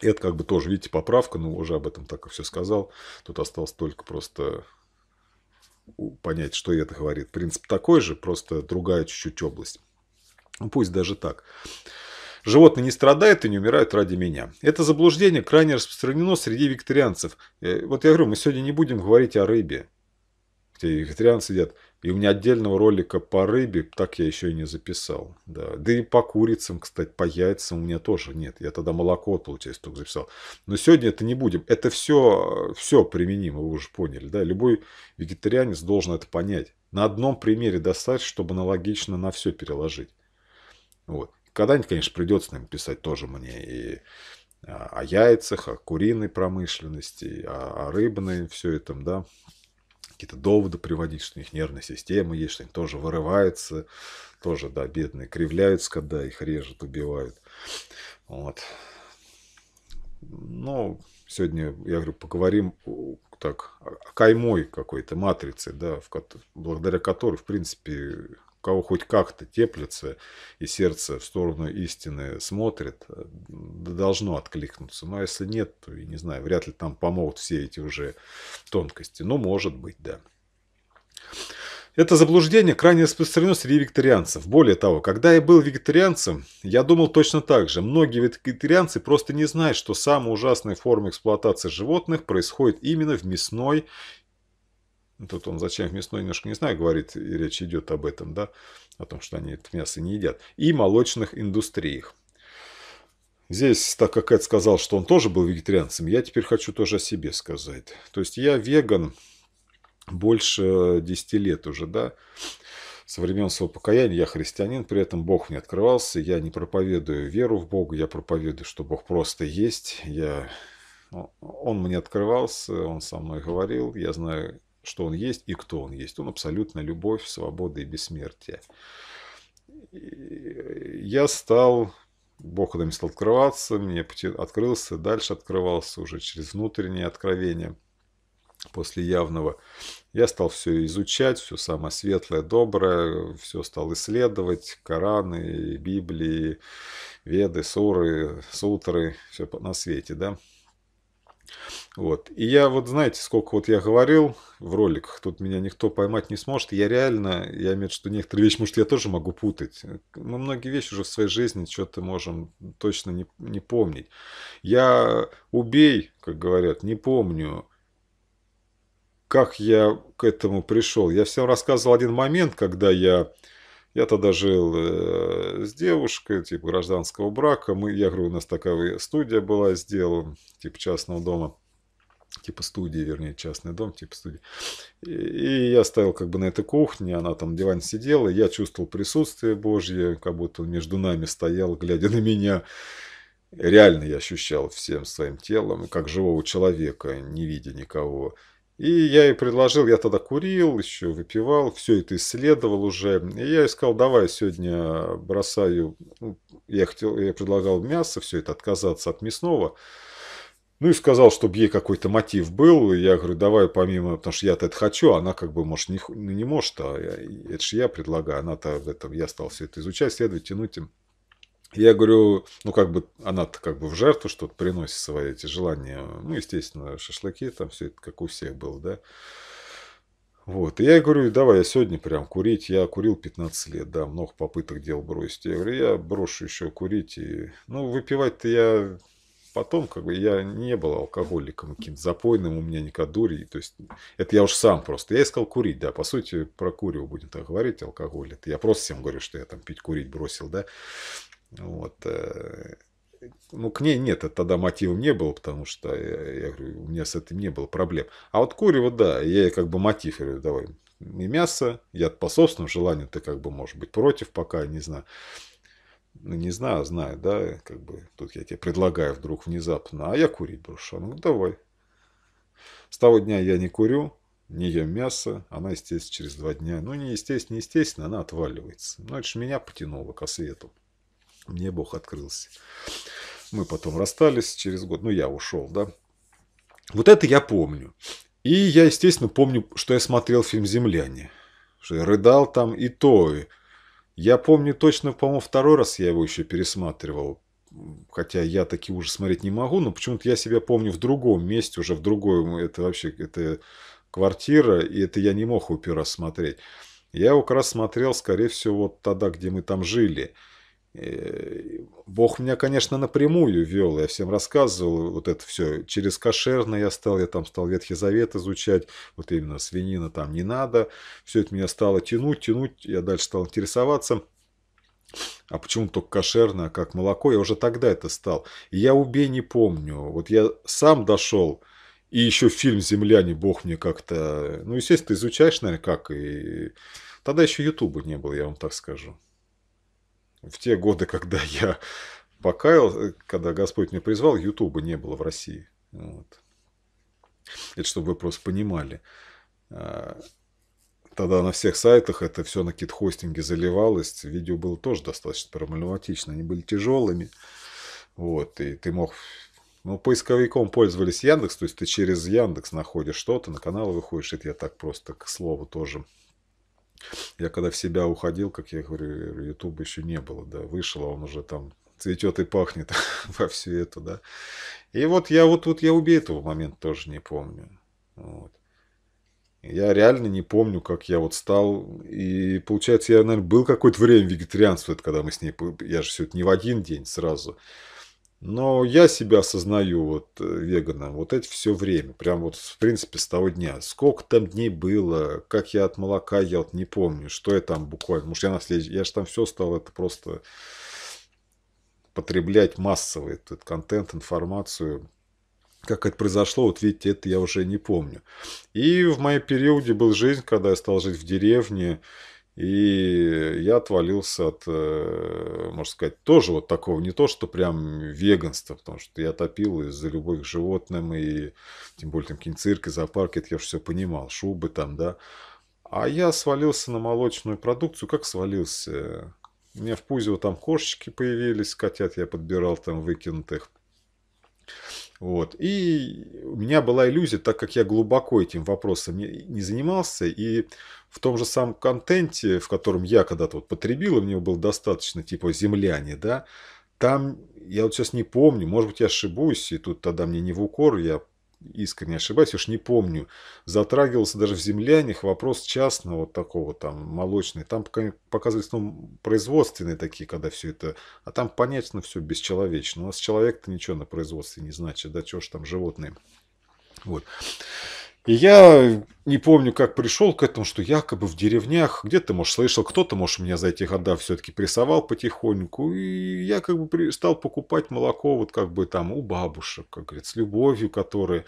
это как бы тоже, видите, поправка, но уже об этом так и все сказал. Тут осталось только просто понять, что это говорит. Принцип такой же, просто другая чуть-чуть область. Ну, пусть даже так. Животные не страдают и не умирают ради меня. Это заблуждение крайне распространено среди викторианцев. Э, вот я говорю, мы сегодня не будем говорить о рыбе, где викторианцы едят и у меня отдельного ролика по рыбе так я еще и не записал. Да. да и по курицам, кстати, по яйцам у меня тоже нет. Я тогда молоко, получается, только записал. Но сегодня это не будем. Это все, все применимо, вы уже поняли. Да? Любой вегетарианец должен это понять. На одном примере достать, чтобы аналогично на все переложить. Вот. Когда-нибудь, конечно, придется нам писать тоже мне и о яйцах, о куриной промышленности, о, о рыбной, все этом, да какие-то доводы приводить, что у них нервная система есть, что они тоже вырываются, тоже, да, бедные кривляются, когда их режут, убивают. Вот. Но сегодня, я говорю, поговорим так, каймой какой-то матрицы, да, в, благодаря которой, в принципе, кого хоть как-то теплится и сердце в сторону истины смотрит, э, должно откликнуться. Но ну, а если нет, то, и не знаю, вряд ли там помогут все эти уже тонкости. Ну, может быть, да. Это заблуждение крайне распространено среди вегетарианцев. Более того, когда я был вегетарианцем, я думал точно так же. Многие вегетарианцы просто не знают, что самая ужасная форма эксплуатации животных происходит именно в мясной Тут он зачем мясной немножко не знаю, говорит, и речь идет об этом, да, о том, что они это мясо не едят. И молочных индустриях. Здесь, так как Эд сказал, что он тоже был вегетарианцем, я теперь хочу тоже о себе сказать. То есть я веган больше 10 лет уже, да. Со времен своего покаяния я христианин, при этом Бог мне открывался. Я не проповедую веру в Бога, я проповедую, что Бог просто есть. Я... Ну, он мне открывался, он со мной говорил. Я знаю что он есть и кто он есть. Он абсолютно любовь, свобода и бессмертие. Я стал, Бог когда мне стал открываться, мне открылся, дальше открывался уже через внутреннее откровение после явного. Я стал все изучать, все самое светлое, доброе, все стал исследовать, Кораны, Библии, Веды, Суры, Сутры, все на свете, да. Вот. И я вот, знаете, сколько вот я говорил в роликах, тут меня никто поймать не сможет. Я реально, я имею в виду, что некоторые вещи, может, я тоже могу путать. Мы многие вещи уже в своей жизни что-то можем точно не, не помнить. Я убей, как говорят, не помню, как я к этому пришел. Я всем рассказывал один момент, когда я я тогда жил э, с девушкой, типа гражданского брака. Мы, я говорю, у нас такая студия была сделана, типа частного дома типа студии, вернее, частный дом, типа студии. И, и я стоял как бы на этой кухне, она там на диване сидела, и я чувствовал присутствие Божье, как будто он между нами стоял, глядя на меня. Реально я ощущал всем своим телом, как живого человека, не видя никого. И я ей предложил, я тогда курил, еще выпивал, все это исследовал уже. И я ей сказал, давай сегодня бросаю, ну, я, хотел, я предлагал мясо, все это отказаться от мясного. Ну и сказал, чтобы ей какой-то мотив был. И я говорю, давай помимо, потому что я-то это хочу, она как бы, может, не, ну, не может, а я, это же я предлагаю. Она-то в этом, я стал все это изучать, следовать, тянуть им. Я говорю, ну как бы она-то как бы в жертву что-то приносит свои эти желания. Ну, естественно, шашлыки, там все это как у всех было, да. Вот. И я говорю, давай я сегодня прям курить. Я курил 15 лет, да, много попыток делал бросить. Я говорю, я брошу еще курить. И... Ну, выпивать-то я потом, как бы, я не был алкоголиком каким-то запойным, у меня никогда дури. То есть, это я уж сам просто. Я искал курить, да, по сути, про курю будем так говорить, алкоголь. Это я просто всем говорю, что я там пить, курить бросил, да. Вот. Э, ну, к ней нет, это тогда мотивом не было, потому что, я, я говорю, у меня с этим не было проблем. А вот курево, да, я как бы мотив, говорю, давай, не мясо, я по собственному желанию, ты как бы, может быть, против пока, не знаю. Ну, не знаю, знаю, да, как бы, тут я тебе предлагаю вдруг внезапно, а я курить брошу. Она говорит, давай. С того дня я не курю, не ем мясо, она, естественно, через два дня, ну, не естественно, не естественно, она отваливается. Ну, это же меня потянуло к свету мне Бог открылся. Мы потом расстались через год, ну, я ушел, да. Вот это я помню. И я, естественно, помню, что я смотрел фильм «Земляне», что я рыдал там и то. И я помню точно, по-моему, второй раз я его еще пересматривал, хотя я такие уже смотреть не могу, но почему-то я себя помню в другом месте, уже в другом, это вообще, это квартира, и это я не мог его первый раз смотреть. Я его как раз смотрел, скорее всего, вот тогда, где мы там жили – Э, бог меня, конечно, напрямую вел, я всем рассказывал вот это все. Через кошерное я стал, я там стал Ветхий Завет изучать, вот именно свинина там не надо. Все это меня стало тянуть, тянуть, я дальше стал интересоваться. А почему только кошерное, а как молоко? Я уже тогда это стал. И я убей не помню. Вот я сам дошел, и еще фильм «Земляне» бог мне как-то... Ну, естественно, ты изучаешь, наверное, как. И... Тогда еще Ютуба не было, я вам так скажу в те годы, когда я покаял, когда Господь меня призвал, Ютуба не было в России. Вот. Это чтобы вы просто понимали. А, тогда на всех сайтах это все на кит-хостинге заливалось. Видео было тоже достаточно проблематично. Они были тяжелыми. Вот, и ты мог... Ну, поисковиком пользовались Яндекс, то есть ты через Яндекс находишь что-то, на канал выходишь. Это я так просто к слову тоже я когда в себя уходил, как я говорю, YouTube еще не было, да, вышел, а он уже там цветет и пахнет во всю эту, да. И вот я вот, вот я убей этого момента тоже не помню. Вот. Я реально не помню, как я вот стал. И получается, я, наверное, был какое-то время вегетарианство, это когда мы с ней... Я же все это не в один день сразу. Но я себя осознаю вот э, веганом вот это все время, прям вот в принципе с того дня. Сколько там дней было, как я от молока ел, не помню, что я там буквально. Может, я на следующий, я же там все стал это просто потреблять массовый этот контент, информацию. Как это произошло, вот видите, это я уже не помню. И в моем периоде был жизнь, когда я стал жить в деревне, и я отвалился от, э, можно сказать, тоже вот такого, не то, что прям веганство, потому что я топил и за любовь к животным, и тем более там какие-нибудь цирки, зоопарки, это я же все понимал, шубы там, да. А я свалился на молочную продукцию, как свалился? У меня в пузево там кошечки появились, котят я подбирал там выкинутых. Вот. И у меня была иллюзия, так как я глубоко этим вопросом не занимался, и в том же самом контенте, в котором я когда-то вот потребил, и мне было достаточно типа «Земляне», да, там, я вот сейчас не помню, может быть, я ошибусь, и тут тогда мне не в укор, я искренне ошибаюсь, уж не помню, затрагивался даже в «Землянях» вопрос частного вот такого там молочный. Там показывались ну, производственные такие, когда все это... А там, понятно, все бесчеловечно. У нас человек-то ничего на производстве не значит, да, чего ж там животные. Вот. И я не помню, как пришел к этому, что якобы в деревнях, где-то, может, слышал, кто-то, может, меня за эти года все-таки прессовал потихоньку, и я как бы стал покупать молоко вот как бы там у бабушек, как говорится, с любовью, которые...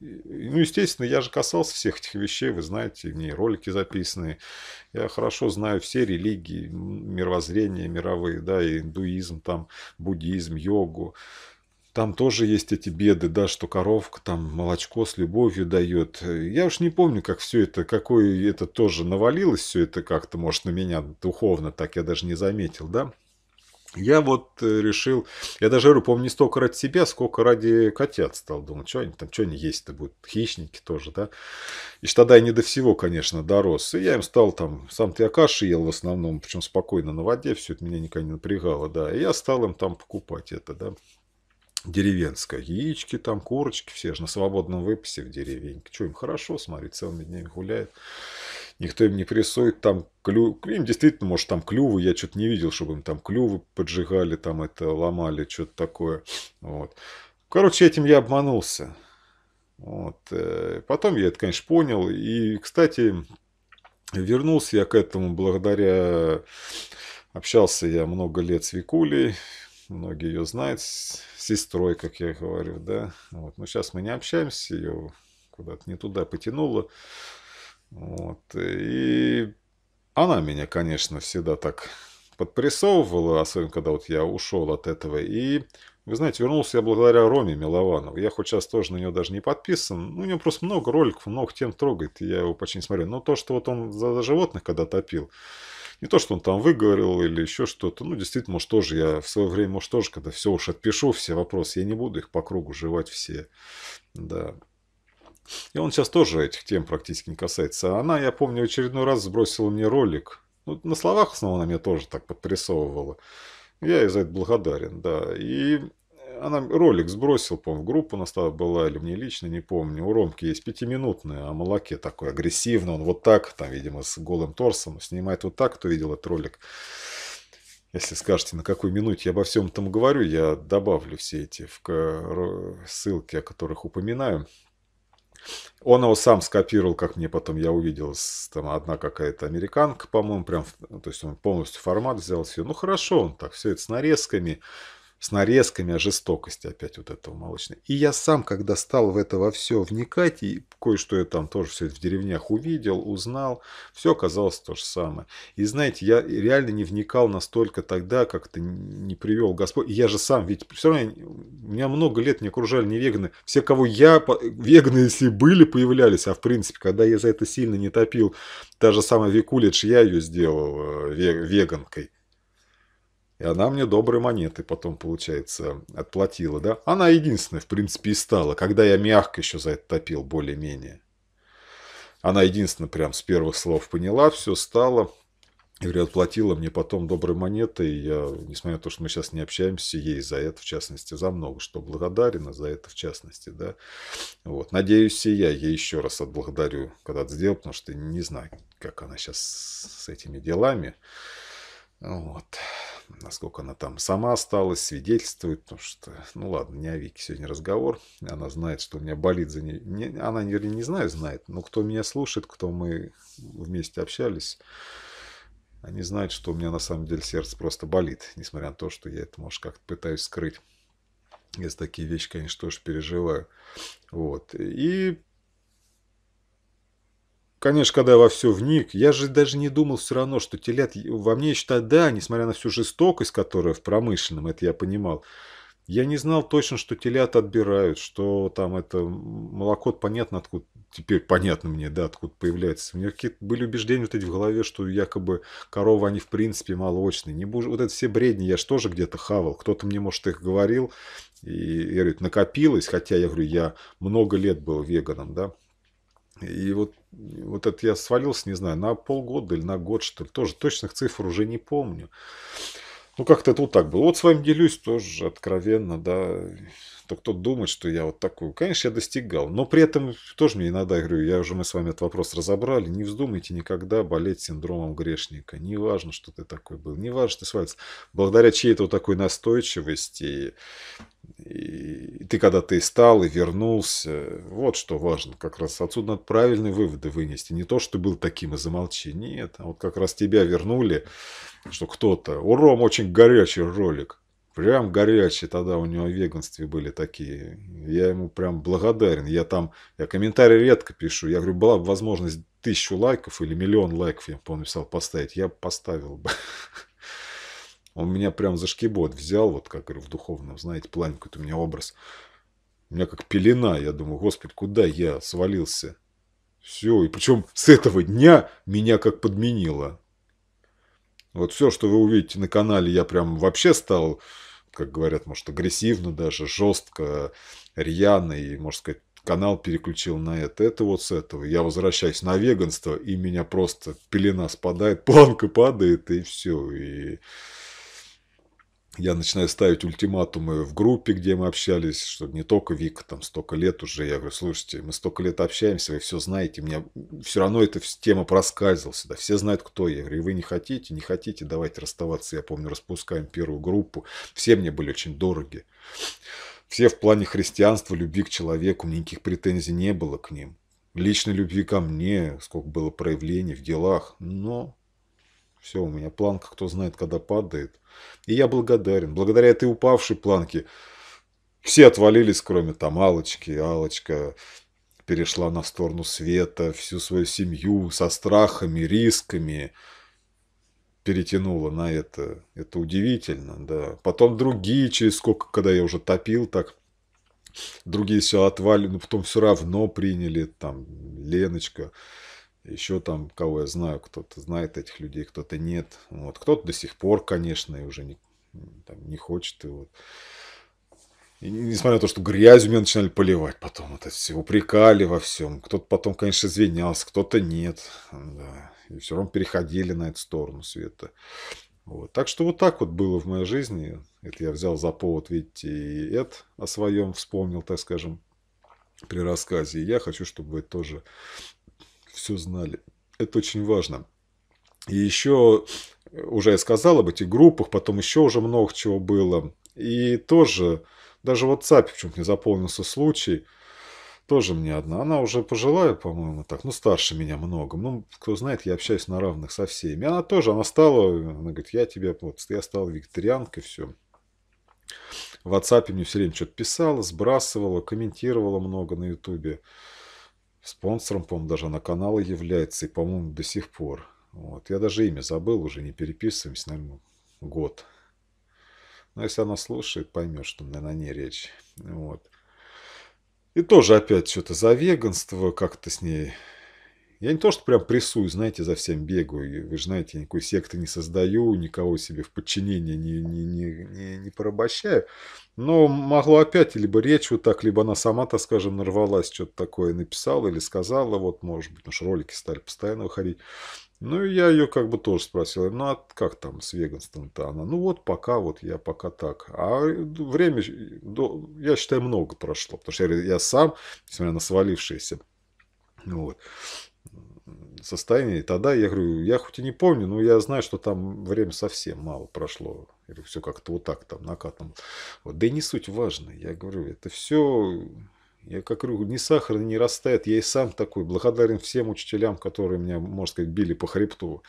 Ну, естественно, я же касался всех этих вещей, вы знаете, мне ролики записаны, я хорошо знаю все религии, мировоззрения мировые, да, и индуизм, там, буддизм, йогу, там тоже есть эти беды, да, что коровка там молочко с любовью дает. Я уж не помню, как все это, какое это тоже навалилось, все это как-то, может, на меня духовно, так я даже не заметил, да. Я вот э, решил, я даже говорю, помню, не столько ради себя, сколько ради котят стал думать, что они там, что они есть-то будут, хищники тоже, да. И что тогда я не до всего, конечно, дорос. И я им стал там, сам-то я каши ел в основном, причем спокойно на воде, все это меня никогда не напрягало, да. И я стал им там покупать это, да, деревенская. Яички там, курочки, все же на свободном выпасе в деревеньке. Что им хорошо, смотри, целыми днями гуляет. Никто им не прессует, там клю... Им действительно, может, там клювы, я что-то не видел, чтобы им там клювы поджигали, там это ломали, что-то такое. Вот. Короче, этим я обманулся. Вот. Э, потом я это, конечно, понял. И, кстати, вернулся я к этому благодаря... Общался я много лет с Викулей, многие ее знают, сестрой, как я говорю, да. Вот. Но сейчас мы не общаемся, ее куда-то не туда потянуло. Вот. И она меня, конечно, всегда так подпрессовывала, особенно когда вот я ушел от этого. И, вы знаете, вернулся я благодаря Роме Милованову. Я хоть сейчас тоже на него даже не подписан. Ну, у него просто много роликов, много тем трогает, я его почти не смотрю. Но то, что вот он за животных когда топил, не то, что он там выговорил или еще что-то. Ну, действительно, может, тоже я в свое время, может, тоже, когда все уж отпишу, все вопросы, я не буду их по кругу жевать все. Да. И он сейчас тоже этих тем практически не касается. А она, я помню, очередной раз сбросила мне ролик. Ну, на словах в она меня тоже так подпрессовывала. Я ей за это благодарен, да. И она ролик сбросил, по в группу у нас была или мне лично, не помню. У Ромки есть пятиминутная о молоке такой агрессивный, Он вот так, там, видимо, с голым торсом снимает вот так, кто видел этот ролик. Если скажете, на какой минуте я обо всем этом говорю, я добавлю все эти ссылки, о которых упоминаю. Он его сам скопировал, как мне потом я увидел, там одна какая-то американка, по-моему, прям, то есть он полностью формат взял все. Ну хорошо, он так все это с нарезками, с нарезками о жестокости опять вот этого молочной. И я сам, когда стал в это во все вникать, и кое-что я там тоже все это в деревнях увидел, узнал, все оказалось то же самое. И знаете, я реально не вникал настолько тогда, как это не привел Господь. И я же сам, ведь все равно я, у меня много лет не окружали не веганы. Все, кого я, веганы, если были, появлялись. А в принципе, когда я за это сильно не топил, та же самая Викулич, я ее сделал э, веганкой и она мне добрые монеты потом, получается, отплатила, да? Она единственная, в принципе, и стала, когда я мягко еще за это топил более-менее. Она единственная прям с первых слов поняла, все стало. И говорю, отплатила мне потом доброй монетой. И я, несмотря на то, что мы сейчас не общаемся, ей за это, в частности, за много что благодарена, за это, в частности, да. Вот. Надеюсь, и я ей еще раз отблагодарю, когда это сделаю, потому что не знаю, как она сейчас с этими делами. Вот. Насколько она там сама осталась, свидетельствует, потому что, ну ладно, не о Вике сегодня разговор. Она знает, что у меня болит за ней. Не, она, вернее, не знает, знает, но кто меня слушает, кто мы вместе общались, они знают, что у меня на самом деле сердце просто болит, несмотря на то, что я это, может, как-то пытаюсь скрыть. Если такие вещи, конечно, тоже переживаю. Вот. И Конечно, когда во все вник, я же даже не думал все равно, что телят во мне еще тогда, несмотря на всю жестокость, которая в промышленном, это я понимал, я не знал точно, что телят отбирают, что там это молоко, понятно, откуда, теперь понятно мне, да, откуда появляется. У меня какие-то были убеждения вот эти в голове, что якобы коровы, они в принципе молочные. Не буду, вот это все бредни, я же тоже где-то хавал, кто-то мне, может, их говорил, и, и говорит, накопилось, хотя я говорю, я много лет был веганом, да, и вот, вот это я свалился, не знаю, на полгода или на год, что ли, тоже точных цифр уже не помню. Ну, как-то это вот так было. Вот с вами делюсь тоже откровенно, да, что кто думает, что я вот такую, Конечно, я достигал, но при этом тоже мне иногда я говорю, я уже мы с вами этот вопрос разобрали, не вздумайте никогда болеть синдромом грешника. Не важно, что ты такой был, не важно, что ты свалился. Благодаря чьей-то вот такой настойчивости, и, и ты когда-то и стал, и вернулся, вот что важно, как раз отсюда надо правильные выводы вынести. Не то, что ты был таким и замолчи, нет, а вот как раз тебя вернули, что кто-то, у ром очень горячий ролик, Прям горячий тогда у него в веганстве были такие. Я ему прям благодарен. Я там, я комментарии редко пишу. Я говорю, была бы возможность тысячу лайков или миллион лайков, я помню, писал, поставить. Я поставил бы. Он меня прям за шкибот взял, вот как говорю, в духовном, знаете, плане какой-то у меня образ. У меня как пелена, я думаю, господи, куда я свалился? Все, и причем с этого дня меня как подменило. Вот все, что вы увидите на канале, я прям вообще стал как говорят, может, агрессивно даже, жестко, рьяно и, можно сказать, канал переключил на это, это вот с этого. Я возвращаюсь на веганство, и меня просто пелена спадает, планка падает, и все. И я начинаю ставить ультиматумы в группе, где мы общались, что не только Вика, там столько лет уже. Я говорю, слушайте, мы столько лет общаемся, вы все знаете, мне все равно эта тема проскальзила сюда. Все знают, кто я. Я говорю, вы не хотите, не хотите, давайте расставаться. Я помню, распускаем первую группу. Все мне были очень дороги. Все в плане христианства, любви к человеку, никаких претензий не было к ним. Личной любви ко мне, сколько было проявлений в делах. Но все, у меня планка, кто знает, когда падает. И я благодарен. Благодаря этой упавшей планке все отвалились, кроме там Алочки. Алочка перешла на сторону света, всю свою семью со страхами, рисками перетянула на это. Это удивительно, да. Потом другие, через сколько, когда я уже топил так, другие все отвалили, но потом все равно приняли, там, Леночка. Еще там, кого я знаю, кто-то знает этих людей, кто-то нет. Вот. Кто-то до сих пор, конечно, и уже не, там, не хочет. И вот. И несмотря на то, что грязью меня начинали поливать потом это все, упрекали во всем. Кто-то потом, конечно, извинялся, кто-то нет. Да. И все равно переходили на эту сторону света. Вот. Так что вот так вот было в моей жизни. Это я взял за повод, видите, и это о своем вспомнил, так скажем, при рассказе. И я хочу, чтобы вы тоже все знали. Это очень важно. И еще, э, уже я сказал об этих группах, потом еще уже много чего было. И тоже, даже в WhatsApp почему-то не заполнился случай. Тоже мне одна. Она уже пожилая, по-моему, так. Ну, старше меня много. Ну, кто знает, я общаюсь на равных со всеми. Она тоже, она стала, она говорит, я тебе вот, я стала вегетарианкой, все. В WhatsApp мне все время что-то писала, сбрасывала, комментировала много на YouTube. Спонсором, по-моему, даже на канала является, и, по-моему, до сих пор. Вот. Я даже имя забыл, уже не переписываемся, наверное, год. Но если она слушает, поймет, что, мне на ней речь. Вот. И тоже опять что-то за веганство, как-то с ней я не то, что прям прессую, знаете, за всем бегаю. Вы же знаете, я никакой секты не создаю, никого себе в подчинение не, не, не, не, не порабощаю. Но могло опять либо речь вот так, либо она сама-то, скажем, нарвалась, что-то такое написала или сказала, вот, может быть, наши ролики стали постоянно выходить. Ну, и я ее как бы тоже спросил, ну, а как там с веганством-то она? Ну, вот пока, вот я пока так. А э, время, я считаю, много прошло, потому что я, я сам, несмотря на свалившиеся, вот, состоянии. Тогда я говорю, я хоть и не помню, но я знаю, что там время совсем мало прошло. Или все как-то вот так там накатом. Вот. Да и не суть важно. Я говорю, это все я как говорю, ни сахар не растает. Я и сам такой благодарен всем учителям, которые меня, можно сказать, били по хребту.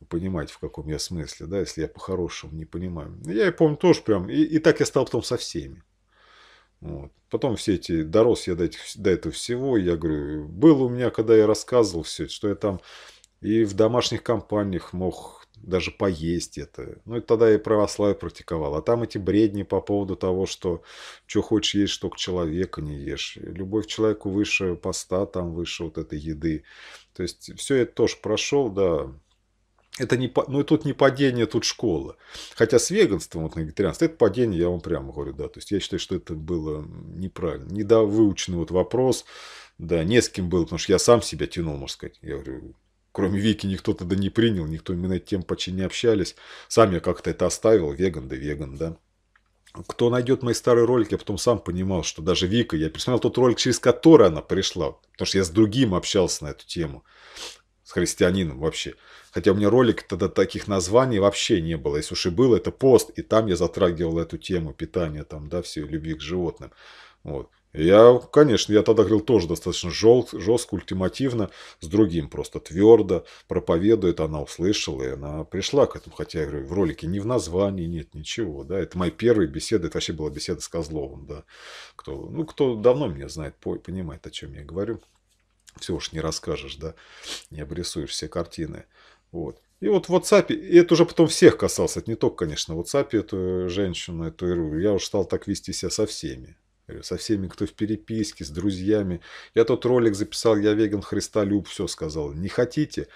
Вы понимаете, в каком я смысле, да, если я по-хорошему не понимаю. Ну, я и помню тоже прям. И, и так я стал потом со всеми. Вот. Потом все эти, дорос я до, этих, до этого всего, я говорю, было у меня, когда я рассказывал все это, что я там и в домашних компаниях мог даже поесть это. Ну, и тогда я и православие практиковал. А там эти бредни по поводу того, что что хочешь есть, что к человеку не ешь. Любовь к человеку выше поста, там выше вот этой еды. То есть все это тоже прошел, да, это не, ну, и тут не падение, тут школа. Хотя с веганством, вот на вегетарианство, это падение, я вам прямо говорю, да. То есть, я считаю, что это было неправильно. Недовыученный вот вопрос, да, не с кем было, потому что я сам себя тянул, можно сказать. Я говорю, кроме Вики никто тогда не принял, никто именно тем почти не общались. Сам я как-то это оставил, веган да веган, да. Кто найдет мои старые ролики, я потом сам понимал, что даже Вика, я пересмотрел тот ролик, через который она пришла, потому что я с другим общался на эту тему, с христианином вообще. Хотя у меня ролик тогда таких названий вообще не было. Если уж и был, это пост. И там я затрагивал эту тему питания, там, да, все, любви к животным. Вот. Я, конечно, я тогда говорил тоже достаточно жестко, жестко, ультимативно, с другим просто твердо проповедует, она услышала, и она пришла к этому. Хотя, я говорю, в ролике ни в названии нет ничего, да, это мои первые беседы, это вообще была беседа с Козловым, да, кто, ну, кто давно меня знает, понимает, о чем я говорю, все уж не расскажешь, да, не обрисуешь все картины. Вот. И вот в WhatsApp, и это уже потом всех касалось, это не только, конечно, в WhatsApp эту женщину, эту Иру. Я уже стал так вести себя со всеми. Со всеми, кто в переписке, с друзьями. Я тот ролик записал, я веган, христолюб, все сказал. Не хотите?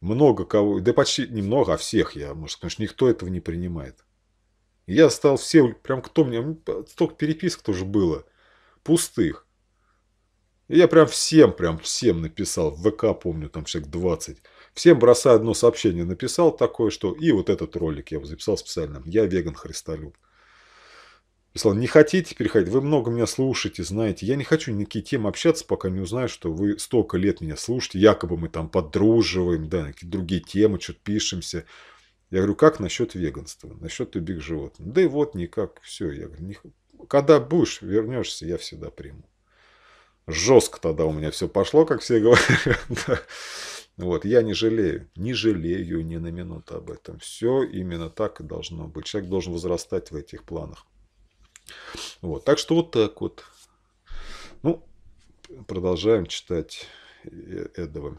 Много кого, да почти немного, а всех я, может, конечно, никто этого не принимает. Я стал все, прям кто мне, ну, столько переписок тоже было, пустых. И я прям всем, прям всем написал, в ВК помню, там человек 20. Всем бросаю одно сообщение. Написал такое, что... И вот этот ролик я записал специально. Я веган христолюб. Писал, не хотите переходить, вы много меня слушаете, знаете. Я не хочу никакие темы общаться, пока не узнаю, что вы столько лет меня слушаете. Якобы мы там подруживаем, да, какие-то другие темы, что-то пишемся. Я говорю, как насчет веганства, насчет любви животных? Да и вот никак, все. Я говорю, не... когда будешь, вернешься, я всегда приму. Жестко тогда у меня все пошло, как все говорят. Вот, я не жалею, не жалею ни на минуту об этом. Все именно так и должно быть. Человек должен возрастать в этих планах. Вот, так что вот так вот. Ну, продолжаем читать Эдова.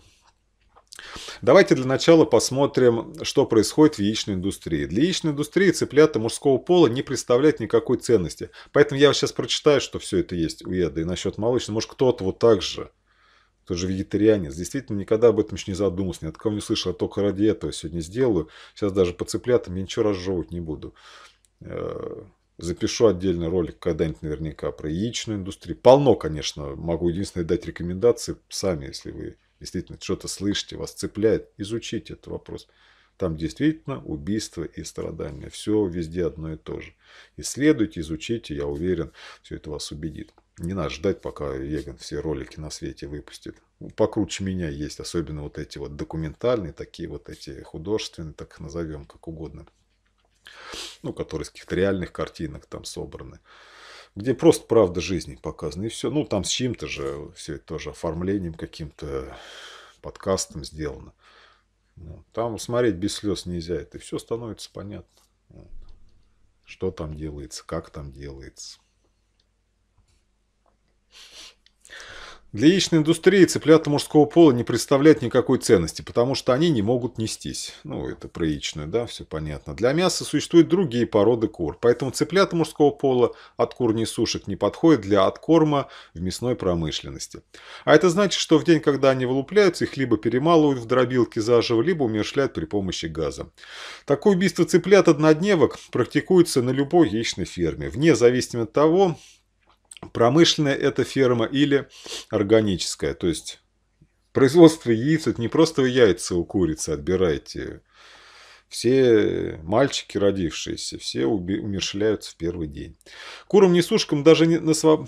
Давайте для начала посмотрим, что происходит в яичной индустрии. Для яичной индустрии цыплята мужского пола не представляют никакой ценности. Поэтому я сейчас прочитаю, что все это есть у Эда. И насчет молочной, может кто-то вот так же ты же вегетарианец. Действительно, никогда об этом еще не задумался, ни от кого не слышал. Я только ради этого сегодня сделаю. Сейчас даже по цыплятам я ничего разжевывать не буду. Э, запишу отдельный ролик когда-нибудь наверняка про яичную индустрию. Полно, конечно. Могу единственное дать рекомендации сами, если вы действительно что-то слышите, вас цепляет. Изучите этот вопрос. Там действительно убийство и страдания. Все везде одно и то же. Исследуйте, изучите, я уверен, все это вас убедит. Не надо ждать, пока Егин все ролики на свете выпустит. Покруче меня есть, особенно вот эти вот документальные, такие вот эти художественные, так их назовем, как угодно. Ну, которые из каких-то реальных картинок там собраны. Где просто правда жизни показана и все. Ну, там с чем-то же все это тоже оформлением каким-то подкастом сделано. Ну, там смотреть без слез нельзя. Это все становится понятно. Что там делается, как там делается. Для яичной индустрии цыплята мужского пола не представляют никакой ценности, потому что они не могут нестись. Ну, это про яичную, да, все понятно. Для мяса существуют другие породы кур, поэтому цыплята мужского пола от кур несушек не подходят для откорма в мясной промышленности. А это значит, что в день, когда они вылупляются, их либо перемалывают в дробилке заживо, либо умершляют при помощи газа. Такое убийство цыплят однодневок практикуется на любой яичной ферме, вне зависимости от того, промышленная эта ферма или органическая. То есть производство яиц, это не просто вы яйца у курицы отбираете. Все мальчики, родившиеся, все умершляются в первый день. Курам-несушкам даже не на своб...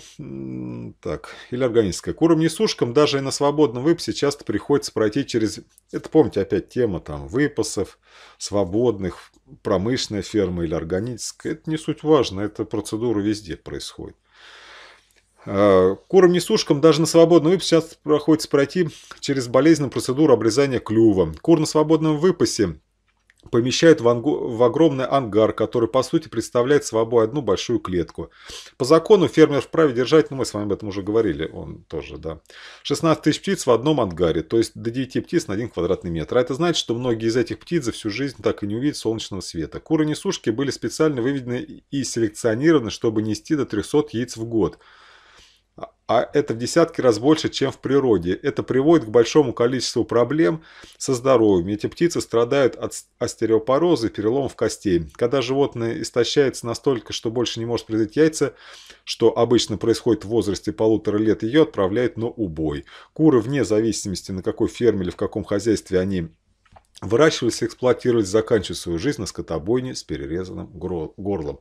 так, или органическая Курам-несушкам даже и на свободном выпасе часто приходится пройти через... Это, помните, опять тема там выпасов, свободных, промышленная ферма или органическая. Это не суть важно, это процедура везде происходит. Э, курам несушкам даже на свободном выпасе сейчас проходится пройти через болезненную процедуру обрезания клюва. Кур на свободном выпасе помещают в, ангу... в огромный ангар, который по сути представляет собой одну большую клетку. По закону фермер вправе держать, ну мы с вами об этом уже говорили, он тоже, да, 16 тысяч птиц в одном ангаре, то есть до 9 птиц на 1 квадратный метр. А это значит, что многие из этих птиц за всю жизнь так и не увидят солнечного света. Куры-несушки были специально выведены и селекционированы, чтобы нести до 300 яиц в год – а это в десятки раз больше, чем в природе. Это приводит к большому количеству проблем со здоровьем. Эти птицы страдают от остереопороза и переломов костей. Когда животное истощается настолько, что больше не может произойти яйца, что обычно происходит в возрасте полутора лет, ее отправляют на убой. Куры вне зависимости на какой ферме или в каком хозяйстве они выращивались и эксплуатировались, заканчивают свою жизнь на скотобойне с перерезанным горлом.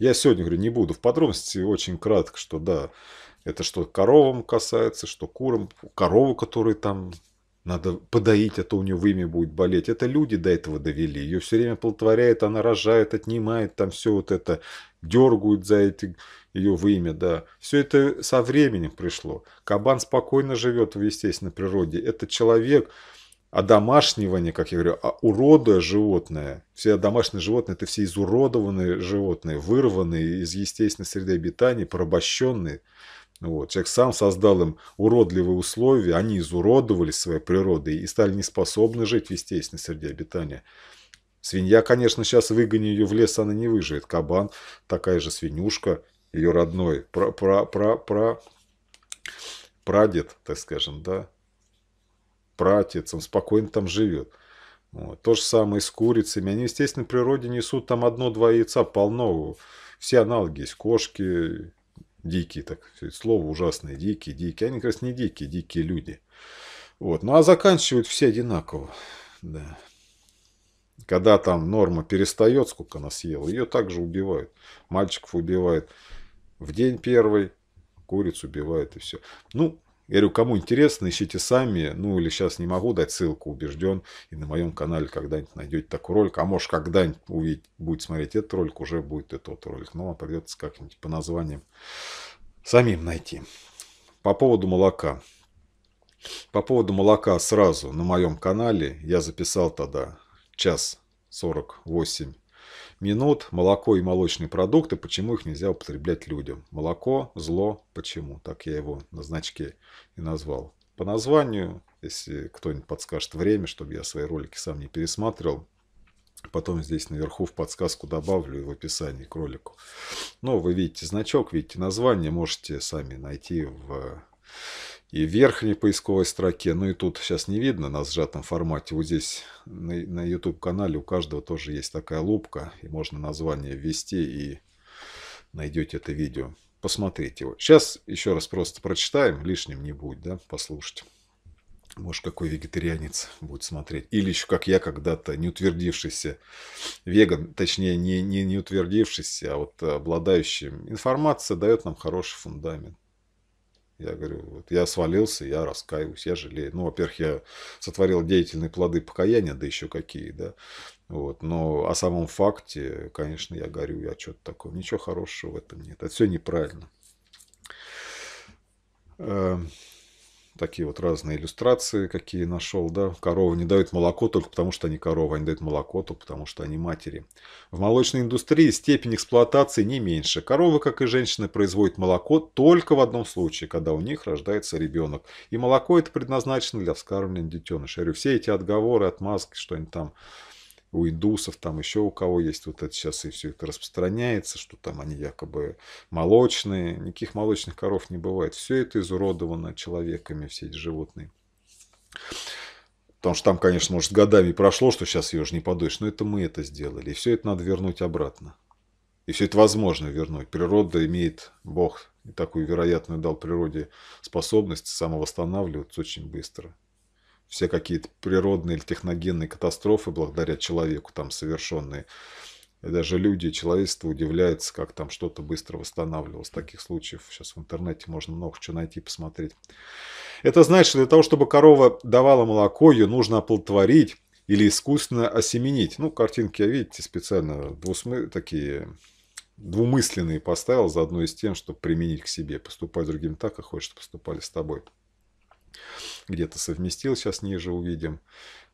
Я сегодня говорю, не буду в подробности, очень кратко, что да, это что коровам касается, что курам. Корову, которую там надо подоить, а то у нее вымя будет болеть. Это люди до этого довели. Ее все время плодотворяет, она рожает, отнимает там все вот это, дергают за эти ее вымя, да. Все это со временем пришло. Кабан спокойно живет в естественной природе. Это человек, а одомашнивание, как я говорю, а уродуя животное. Все домашние животные – это все изуродованные животные, вырванные из естественной среды обитания, порабощенные. Вот. Человек сам создал им уродливые условия, они изуродовались своей природой и стали неспособны жить в естественной среде обитания. Свинья, конечно, сейчас выгони ее в лес, она не выживет. Кабан, такая же свинюшка, ее родной пра -пра -пра -пра прадед, так скажем, да, пратец, он спокойно там живет. Вот. То же самое с курицами. Они, в естественной природе несут там одно-два яйца полно. Все аналоги есть. Кошки, Дикие, так слово ужасное, дикие, дикие. Они как раз не дикие, дикие люди. Вот. Ну а заканчивают все одинаково. Да. Когда там норма перестает, сколько она съела, ее также убивают. Мальчиков убивают в день первый, куриц убивают и все. Ну, я говорю, кому интересно, ищите сами. Ну, или сейчас не могу дать ссылку, убежден. И на моем канале когда-нибудь найдете такой ролик. А может, когда-нибудь увидеть, будет смотреть этот ролик, уже будет этот ролик. Но ну, вам придется как-нибудь по названиям самим найти. По поводу молока. По поводу молока сразу на моем канале я записал тогда час 48 минут, молоко и молочные продукты, почему их нельзя употреблять людям. Молоко – зло, почему? Так я его на значке и назвал. По названию, если кто-нибудь подскажет время, чтобы я свои ролики сам не пересматривал, Потом здесь наверху в подсказку добавлю и в описании к ролику. Но вы видите значок, видите название, можете сами найти в и в верхней поисковой строке. Ну и тут сейчас не видно на сжатом формате. Вот здесь на, на YouTube-канале у каждого тоже есть такая лупка. И можно название ввести и найдете это видео. Посмотрите его. Сейчас еще раз просто прочитаем. Лишним не будет, да, послушать. Может, какой вегетарианец будет смотреть. Или еще, как я когда-то, не утвердившийся веган, точнее, не, не, не утвердившийся, а вот обладающим. Информация дает нам хороший фундамент. Я говорю, вот я свалился, я раскаиваюсь, я жалею. Ну, во-первых, я сотворил деятельные плоды покаяния, да еще какие, да. Вот. Но о самом факте, конечно, я горю, я что-то такое. Ничего хорошего в этом нет. Это все неправильно. Эм, такие вот разные иллюстрации, какие нашел, да, коровы не дают молоко только потому, что они коровы, они дают молоко только потому, что они матери. В молочной индустрии степень эксплуатации не меньше. Коровы, как и женщины, производят молоко только в одном случае, когда у них рождается ребенок. И молоко это предназначено для вскармливания детеныша. Я говорю, все эти отговоры, отмазки, что они там у индусов, там еще у кого есть вот это сейчас, и все это распространяется, что там они якобы молочные. Никаких молочных коров не бывает. Все это изуродовано человеками, все эти животные. Потому что там, конечно, может, годами прошло, что сейчас ее уже не подуешь, но это мы это сделали. И все это надо вернуть обратно. И все это возможно вернуть. Природа имеет, Бог и такую вероятную дал природе способность самовосстанавливаться очень быстро все какие-то природные или техногенные катастрофы благодаря человеку там совершенные. И даже люди, человечество удивляется, как там что-то быстро восстанавливалось. Таких случаев сейчас в интернете можно много чего найти, посмотреть. Это значит, что для того, чтобы корова давала молоко, ее нужно оплодотворить или искусственно осеменить. Ну, картинки я, видите, специально двусмы... такие двумысленные поставил, заодно и с тем, чтобы применить к себе. Поступать с другим так, как хочешь, чтобы поступали с тобой. Где-то совместил, сейчас ниже увидим.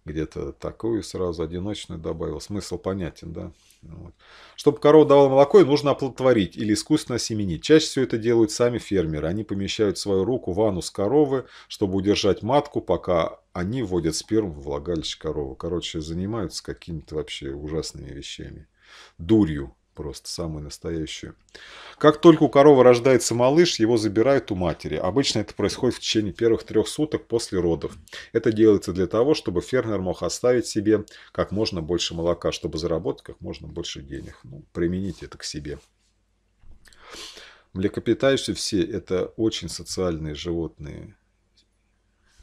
Где-то такую сразу одиночную добавил. Смысл понятен, да? Вот. Чтобы корова давала молоко, ее нужно оплодотворить или искусственно осеменить. Чаще всего это делают сами фермеры. Они помещают свою руку в анус коровы, чтобы удержать матку, пока они вводят сперму в влагалище коровы. Короче, занимаются какими-то вообще ужасными вещами. Дурью, просто, самую настоящую. Как только у коровы рождается малыш, его забирают у матери. Обычно это происходит в течение первых трех суток после родов. Это делается для того, чтобы фермер мог оставить себе как можно больше молока, чтобы заработать как можно больше денег. Ну, примените это к себе. Млекопитающие все – это очень социальные животные.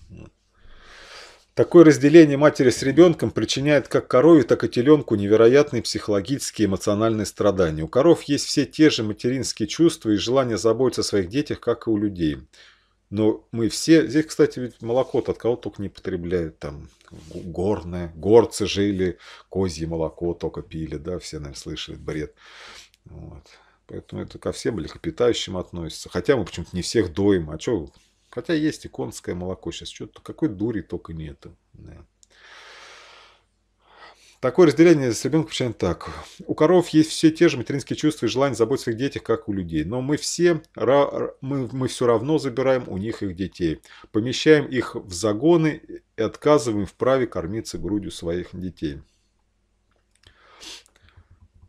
Вот. Такое разделение матери с ребенком причиняет как корове, так и теленку невероятные психологические и эмоциональные страдания. У коров есть все те же материнские чувства и желание заботиться о своих детях, как и у людей. Но мы все... Здесь, кстати, ведь молоко -то от кого только не потребляют. Там горное, горцы жили, козье молоко только пили, да, все, наверное, слышали бред. Вот. Поэтому это ко всем млекопитающим относится. Хотя мы почему-то не всех доим. А что Хотя есть и конское молоко сейчас. Что-то какой дури только нету. Да. Такое разделение с ребенком почему так. У коров есть все те же материнские чувства и желания заботиться о своих детях, как у людей. Но мы все, мы, мы все равно забираем у них их детей. Помещаем их в загоны и отказываем в праве кормиться грудью своих детей.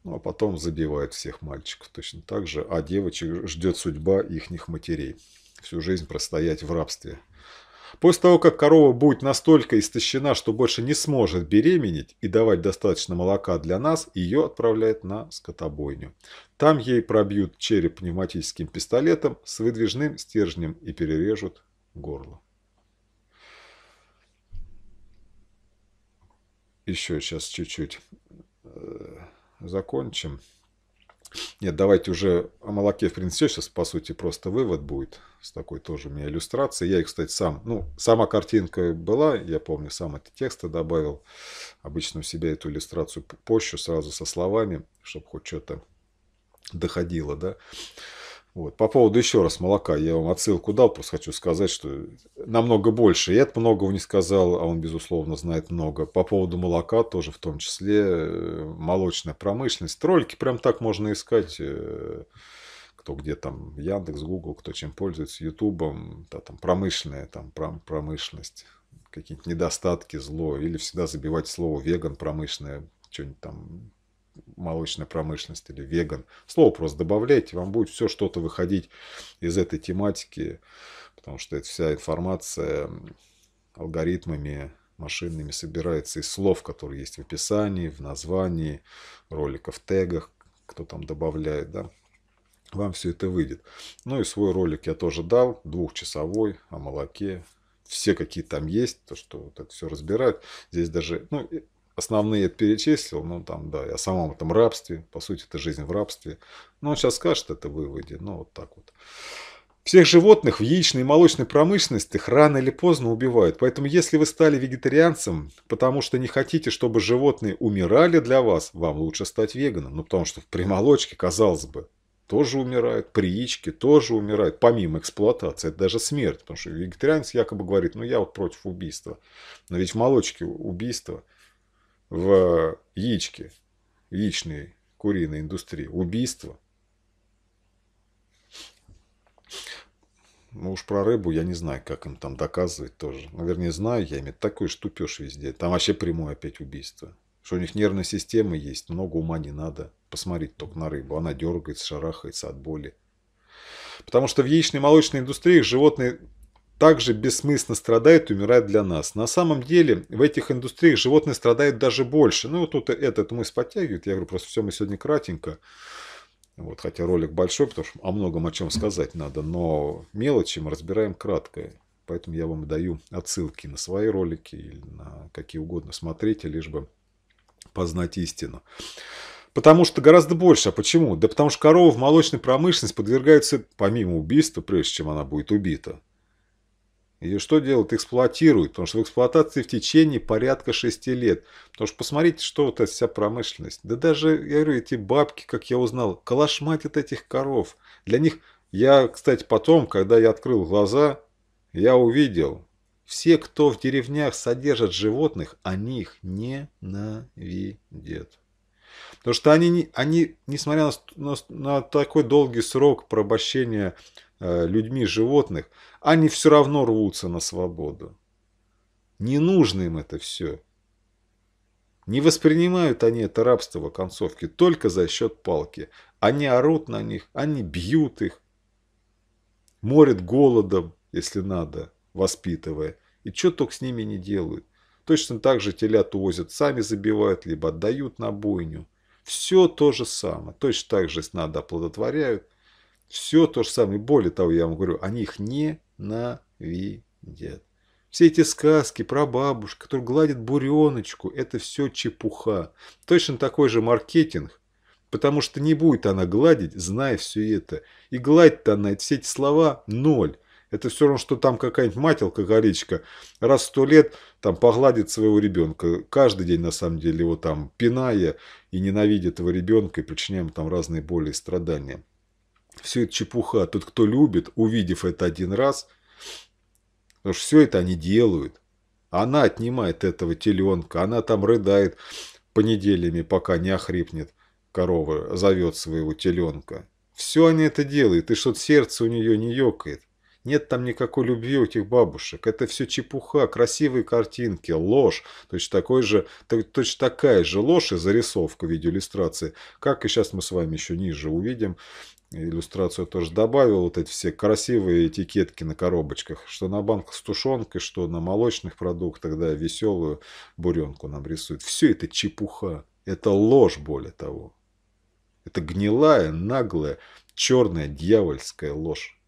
Ну, а потом забивают всех мальчиков точно так же, а девочек ждет судьба ихних матерей всю жизнь простоять в рабстве. После того, как корова будет настолько истощена, что больше не сможет беременеть и давать достаточно молока для нас, ее отправляют на скотобойню. Там ей пробьют череп пневматическим пистолетом с выдвижным стержнем и перережут горло. Еще сейчас чуть-чуть э, закончим. Нет, давайте уже о молоке, в принципе, сейчас, по сути, просто вывод будет. С такой тоже у меня иллюстрацией. Я их, кстати, сам... Ну, сама картинка была, я помню, сам эти тексты добавил. Обычно у себя эту иллюстрацию пощу сразу со словами, чтобы хоть что-то доходило, да. Вот. По поводу еще раз молока, я вам отсылку дал, просто хочу сказать, что намного больше. Я это многого не сказал, а он, безусловно, знает много. По поводу молока тоже, в том числе, э, молочная промышленность. Ролики прям так можно искать э, кто где там Яндекс, Google, кто чем пользуется, Ютубом, да, там промышленная там, пром, промышленность, какие-нибудь недостатки, зло, или всегда забивать слово веган, промышленное, что-нибудь там молочная промышленность или веган. Слово просто добавляйте, вам будет все что-то выходить из этой тематики, потому что эта вся информация алгоритмами машинными собирается из слов, которые есть в описании, в названии, роликов, тегах, кто там добавляет, да. Вам все это выйдет. Ну и свой ролик я тоже дал, двухчасовой, о молоке. Все какие там есть, то, что вот это все разбирают. Здесь даже, ну, основные я перечислил, ну там, да, и о самом этом рабстве, по сути, это жизнь в рабстве. Но он сейчас скажет это в выводе, ну вот так вот. Всех животных в яичной и молочной промышленности их рано или поздно убивают. Поэтому если вы стали вегетарианцем, потому что не хотите, чтобы животные умирали для вас, вам лучше стать веганом. Ну, потому что при молочке, казалось бы, тоже умирают, при яичке тоже умирают, помимо эксплуатации. Это даже смерть, потому что вегетарианец якобы говорит, ну, я вот против убийства. Но ведь в молочке убийство – в яичке, яичной куриной индустрии, убийство. Ну уж про рыбу я не знаю, как им там доказывать тоже. наверное ну, знаю я ими. Такой штупеж везде. Там вообще прямое опять убийство. Что у них нервная система есть, много ума не надо. Посмотреть только на рыбу. Она дергается, шарахается от боли. Потому что в яичной молочной индустрии животные также бессмысленно страдает и умирает для нас. На самом деле в этих индустриях животные страдают даже больше. Ну, вот тут этот мысль подтягивает. Я говорю, просто все мы сегодня кратенько. Вот, хотя ролик большой, потому что о многом о чем сказать надо, но мелочи мы разбираем кратко. Поэтому я вам даю отсылки на свои ролики или на какие угодно. Смотрите, лишь бы познать истину. Потому что гораздо больше. А почему? Да потому что корова в молочной промышленности подвергается помимо убийства, прежде чем она будет убита. Ее что делают? Эксплуатируют, потому что в эксплуатации в течение порядка 6 лет. Потому что посмотрите, что вот эта вся промышленность. Да даже, я говорю, эти бабки, как я узнал, калашматят этих коров. Для них, я, кстати, потом, когда я открыл глаза, я увидел, все, кто в деревнях содержат животных, они их ненавидят. Потому что они, они несмотря на, на, на такой долгий срок пробощения Э, людьми животных, они все равно рвутся на свободу. Не нужно им это все. Не воспринимают они это рабство в концовке только за счет палки. Они орут на них, они бьют их, морят голодом, если надо, воспитывая. И что только с ними не делают. Точно так же телят увозят, сами забивают, либо отдают на бойню. Все то же самое. Точно так же, если надо, оплодотворяют – все то же самое. и Более того, я вам говорю, они их ненавидят. Все эти сказки про бабушку, которая гладит буреночку, это все чепуха. Точно такой же маркетинг, потому что не будет она гладить, зная все это. И гладит-то она все эти слова ноль. Это все равно, что там какая-нибудь мать горечка раз в сто лет там погладит своего ребенка. Каждый день, на самом деле, его там пиная и ненавидит этого ребенка и причиняем там разные боли и страдания все это чепуха. Тот, кто любит, увидев это один раз, потому что все это они делают. Она отнимает этого теленка, она там рыдает по пока не охрипнет корова, зовет своего теленка. Все они это делают, и что-то сердце у нее не ёкает. Нет там никакой любви у этих бабушек. Это все чепуха, красивые картинки, ложь. Точно, такой же, точно такая же ложь и зарисовка видеоиллюстрации, как и сейчас мы с вами еще ниже увидим иллюстрацию тоже добавил, вот эти все красивые этикетки на коробочках, что на банках с тушенкой, что на молочных продуктах, да, веселую буренку нам рисуют. Все это чепуха, это ложь более того. Это гнилая, наглая, черная, дьявольская ложь.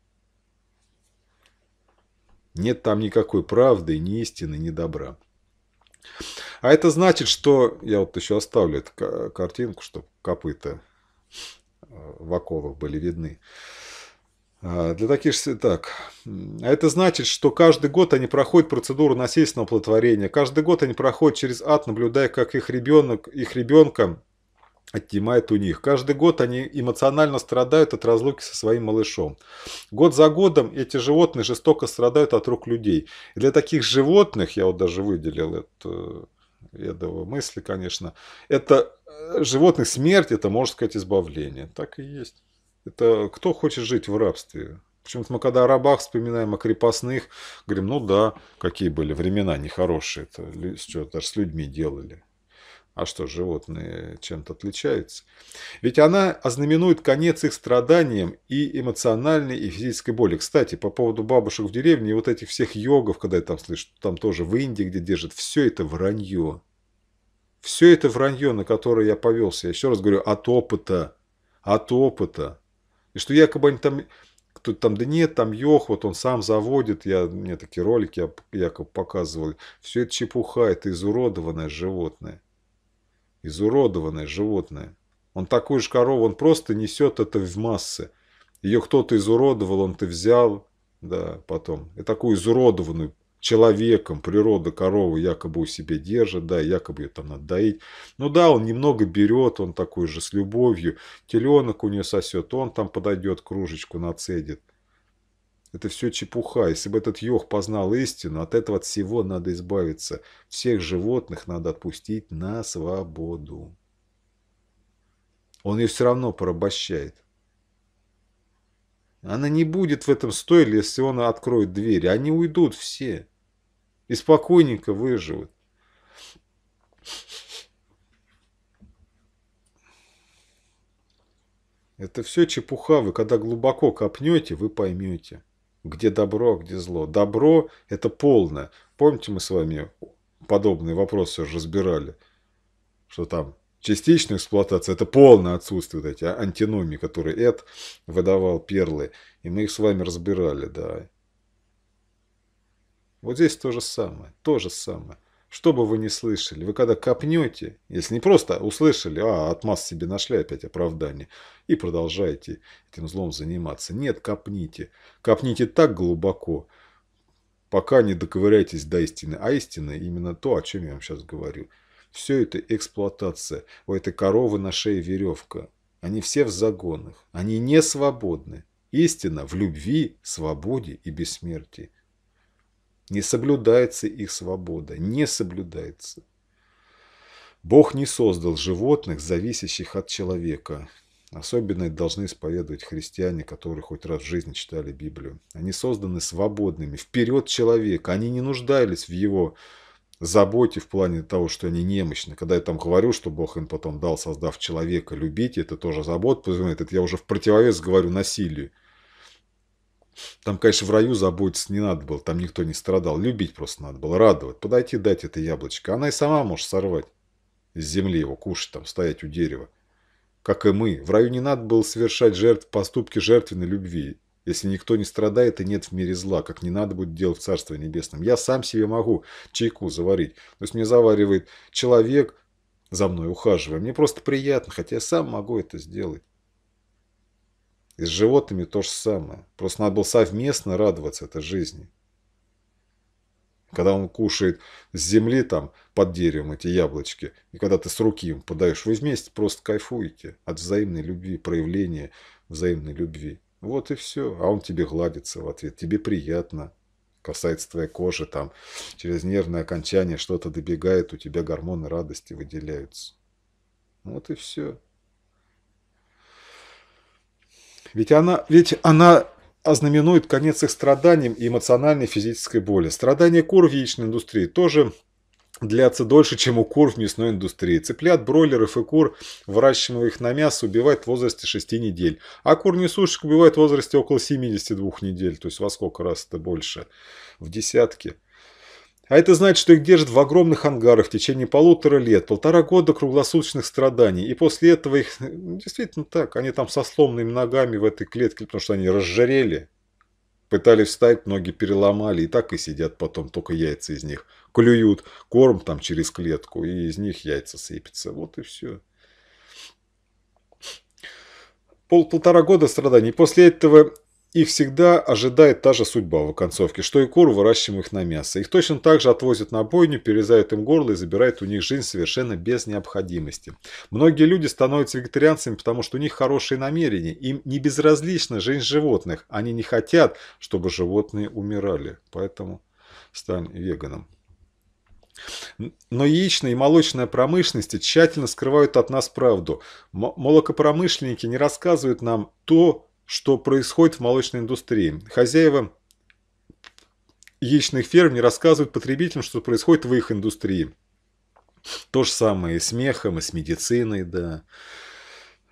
Нет там никакой правды, ни истины, ни добра. А это значит, что... Я вот еще оставлю эту картинку, чтобы копыта Э, в оковах были видны. А, для таких же так. А это значит, что каждый год они проходят процедуру насильственного плодотворения. Каждый год они проходят через ад, наблюдая, как их ребенок, их ребенка отнимает у них. Каждый год они эмоционально страдают от разлуки со своим малышом. Год за годом эти животные жестоко страдают от рук людей. И для таких животных, я вот даже выделил это э, этого мысли, конечно. Это э, животных смерть, это, можно сказать, избавление. Так и есть. Это кто хочет жить в рабстве? Почему-то мы когда о рабах вспоминаем, о крепостных, говорим, ну да, какие были времена нехорошие, это что, даже с людьми делали. А что, животные чем-то отличаются? Ведь она ознаменует конец их страданиям и эмоциональной, и физической боли. Кстати, по поводу бабушек в деревне и вот этих всех йогов, когда я там слышу, там тоже в Индии, где держат, все это вранье. Все это вранье, на которое я повелся. Я еще раз говорю, от опыта. От опыта. И что якобы они там... Кто там, да нет, там йог, вот он сам заводит, я, мне такие ролики якобы показывал. Все это чепуха, это изуродованное животное. Изуродованное животное. Он такую же корову, он просто несет это в массы. Ее кто-то изуродовал, он-то взял, да, потом. И такую изуродованную человеком природа корову якобы у себя держит, да, якобы ее там надо доить. Ну да, он немного берет, он такой же с любовью. Теленок у нее сосет, он там подойдет, кружечку нацедит. Это все чепуха. Если бы этот йог познал истину, от этого от всего надо избавиться. Всех животных надо отпустить на свободу. Он ее все равно порабощает. Она не будет в этом стойле, если он откроет двери. Они уйдут все. И спокойненько выживут. Это все чепуха. Вы когда глубоко копнете, вы поймете. Где добро, а где зло? Добро – это полное. Помните, мы с вами подобные вопросы уже разбирали, что там частичная эксплуатация – это полное отсутствие вот эти антиномии, которые Эд выдавал перлы. И мы их с вами разбирали, да. Вот здесь то же самое, то же самое. Что бы вы ни слышали, вы когда копнете, если не просто услышали, а отмаз себе нашли опять оправдание, и продолжаете этим злом заниматься. Нет, копните. Копните так глубоко, пока не доковыряетесь до истины. А истина именно то, о чем я вам сейчас говорю. Все это эксплуатация. У этой коровы на шее веревка. Они все в загонах. Они не свободны. Истина в любви, свободе и бессмертии. Не соблюдается их свобода. Не соблюдается. Бог не создал животных, зависящих от человека. Особенно это должны исповедовать христиане, которые хоть раз в жизни читали Библию. Они созданы свободными, вперед человека. Они не нуждались в его заботе в плане того, что они немощны. Когда я там говорю, что Бог им потом дал, создав человека, любить, это тоже забота подразумевает. Это я уже в противовес говорю насилию. Там, конечно, в раю заботиться не надо было, там никто не страдал. Любить просто надо было, радовать, подойти дать это яблочко. Она и сама может сорвать с земли его, кушать там, стоять у дерева. Как и мы. В раю не надо было совершать жертв, поступки жертвенной любви. Если никто не страдает и нет в мире зла, как не надо будет делать в Царстве Небесном. Я сам себе могу чайку заварить. То есть мне заваривает человек, за мной ухаживая. Мне просто приятно, хотя я сам могу это сделать. И с животными то же самое. Просто надо было совместно радоваться этой жизни. Когда он кушает с земли там под деревом эти яблочки, и когда ты с руки им подаешь, вы вместе просто кайфуете от взаимной любви, проявления взаимной любви. Вот и все. А он тебе гладится в ответ. Тебе приятно. Касается твоей кожи, там через нервное окончание что-то добегает, у тебя гормоны радости выделяются. Вот и все. Ведь она, ведь она ознаменует конец их страданиям и эмоциональной и физической боли. Страдания кур в яичной индустрии тоже длятся дольше, чем у кур в мясной индустрии. Цыплят, бройлеров и кур, выращиваемых на мясо, убивают в возрасте 6 недель. А кур несушек убивают в возрасте около 72 недель. То есть во сколько раз это больше? В десятки. А это значит, что их держат в огромных ангарах в течение полутора лет, полтора года круглосуточных страданий. И после этого их, ну, действительно так, они там со сломанными ногами в этой клетке, потому что они разжарели, пытались встать, ноги переломали, и так и сидят потом, только яйца из них. Клюют корм там через клетку, и из них яйца сыпятся. Вот и все пол-полтора года страданий. После этого их всегда ожидает та же судьба в оконцовке, что и кур, выращиваемых на мясо. Их точно так же отвозят на бойню, перерезают им горло и забирают у них жизнь совершенно без необходимости. Многие люди становятся вегетарианцами, потому что у них хорошие намерения. Им не безразлична жизнь животных. Они не хотят, чтобы животные умирали. Поэтому стань веганом. Но яичная и молочная промышленности тщательно скрывают от нас правду. Молокопромышленники не рассказывают нам то, что происходит в молочной индустрии. Хозяева яичных ферм не рассказывают потребителям, что происходит в их индустрии. То же самое и с мехом, и с медициной, да.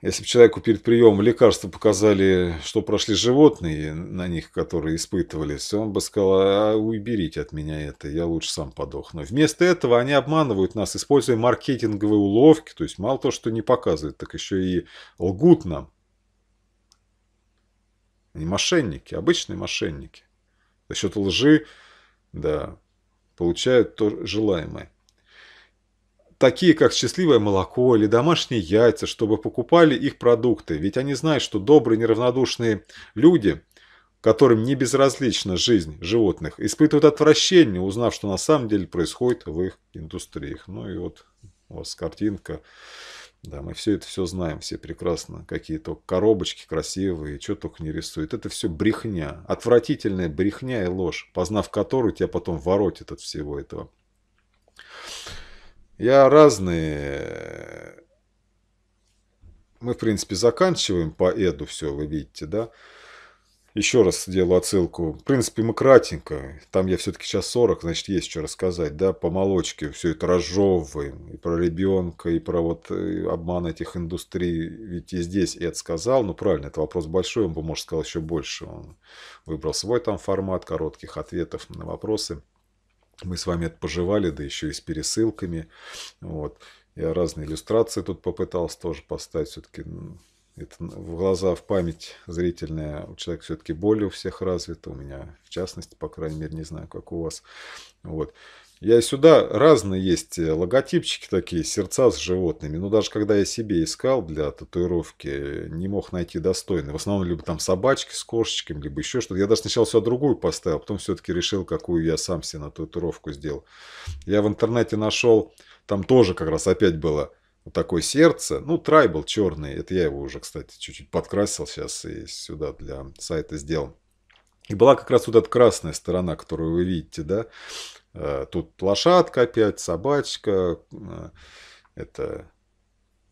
Если бы человеку перед приемом лекарства показали, что прошли животные на них, которые испытывались, он бы сказал, а уберите от меня это, я лучше сам подохну. Вместо этого они обманывают нас, используя маркетинговые уловки, то есть мало того, что не показывают, так еще и лгут нам. Они мошенники, обычные мошенники. За счет лжи, да, получают то желаемое. Такие, как счастливое молоко или домашние яйца, чтобы покупали их продукты. Ведь они знают, что добрые, неравнодушные люди, которым не безразлична жизнь животных, испытывают отвращение, узнав, что на самом деле происходит в их индустриях. Ну и вот у вас картинка да, мы все это все знаем, все прекрасно. Какие то коробочки красивые, что только не рисуют. Это все брехня. Отвратительная брехня и ложь, познав которую, тебя потом воротит от всего этого. Я разные... Э, мы, в принципе, заканчиваем по Эду все, вы видите, да? Еще раз делаю отсылку. В принципе, мы кратенько. Там я все-таки сейчас 40, значит, есть что рассказать. Да, по молочке все это разжевываем. И про ребенка, и про вот э, обман этих индустрий. Ведь и здесь Эд сказал. Ну, правильно, это вопрос большой. Он бы, может, сказал еще больше. Он выбрал свой там формат коротких ответов на вопросы. Мы с вами это пожевали, да еще и с пересылками. Вот. Я разные иллюстрации тут попытался тоже поставить. Все-таки это в глаза, в память зрительная у человека все-таки более у всех развита, у меня в частности, по крайней мере, не знаю, как у вас. Вот. Я сюда разные есть э, логотипчики такие, сердца с животными. Но ну, даже когда я себе искал для татуировки, не мог найти достойный. В основном либо там собачки с кошечками, либо еще что-то. Я даже сначала сюда другую поставил, а потом все-таки решил, какую я сам себе на татуировку сделал. Я в интернете нашел, там тоже как раз опять было – такое сердце. Ну, трайбл черный. Это я его уже, кстати, чуть-чуть подкрасил сейчас и сюда для сайта сделал. И была как раз вот эта красная сторона, которую вы видите, да. Э, тут лошадка опять, собачка, э, это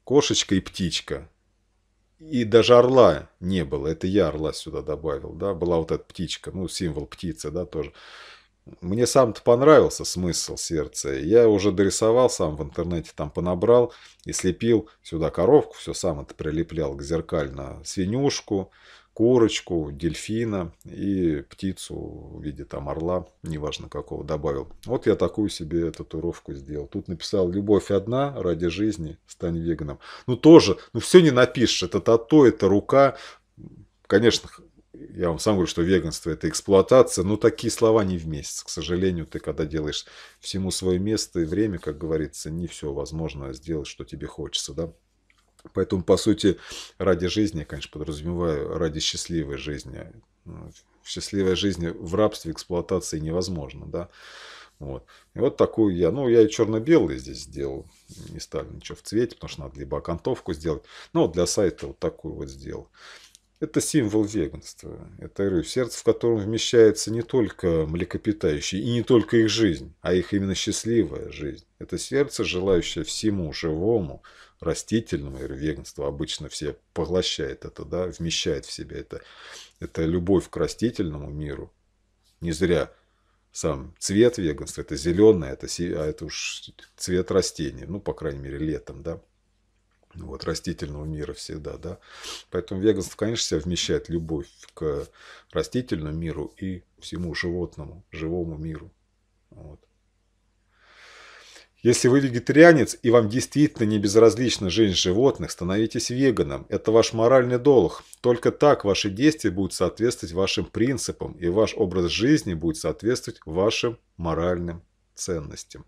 кошечка и птичка. И даже орла не было. Это я орла сюда добавил, да. Была вот эта птичка, ну, символ птицы, да, тоже. Мне сам-то понравился смысл сердца. Я уже дорисовал сам в интернете, там понабрал и слепил сюда коровку, все сам это прилеплял к зеркально, свинюшку, курочку, дельфина и птицу в виде там орла, неважно какого, добавил. Вот я такую себе татуировку сделал. Тут написал «Любовь одна, ради жизни, стань веганом». Ну тоже, ну все не напишешь, это тато, это рука. Конечно, я вам сам говорю, что веганство – это эксплуатация, но такие слова не вместе. К сожалению, ты когда делаешь всему свое место и время, как говорится, не все возможно сделать, что тебе хочется, да. Поэтому, по сути, ради жизни, я, конечно, подразумеваю, ради счастливой жизни. Ну, Счастливая жизнь в рабстве, эксплуатации невозможно, да. Вот. И вот такую я. Ну, я и черно-белый здесь сделал. Не стали ничего в цвете, потому что надо либо окантовку сделать. Ну, вот для сайта вот такую вот сделал. Это символ веганства. Это рыв сердца, в котором вмещается не только млекопитающие и не только их жизнь, а их именно счастливая жизнь. Это сердце, желающее всему живому, растительному, и веганство обычно все поглощает это, да, вмещает в себя это. Это любовь к растительному миру. Не зря сам цвет веганства, это зеленое, это, а это уж цвет растений, ну, по крайней мере, летом, да вот, растительного мира всегда, да. Поэтому веганство, конечно, себя вмещает любовь к растительному миру и всему животному, живому миру. Вот. Если вы вегетарианец и вам действительно не безразлична жизнь животных, становитесь веганом. Это ваш моральный долг. Только так ваши действия будут соответствовать вашим принципам, и ваш образ жизни будет соответствовать вашим моральным ценностям.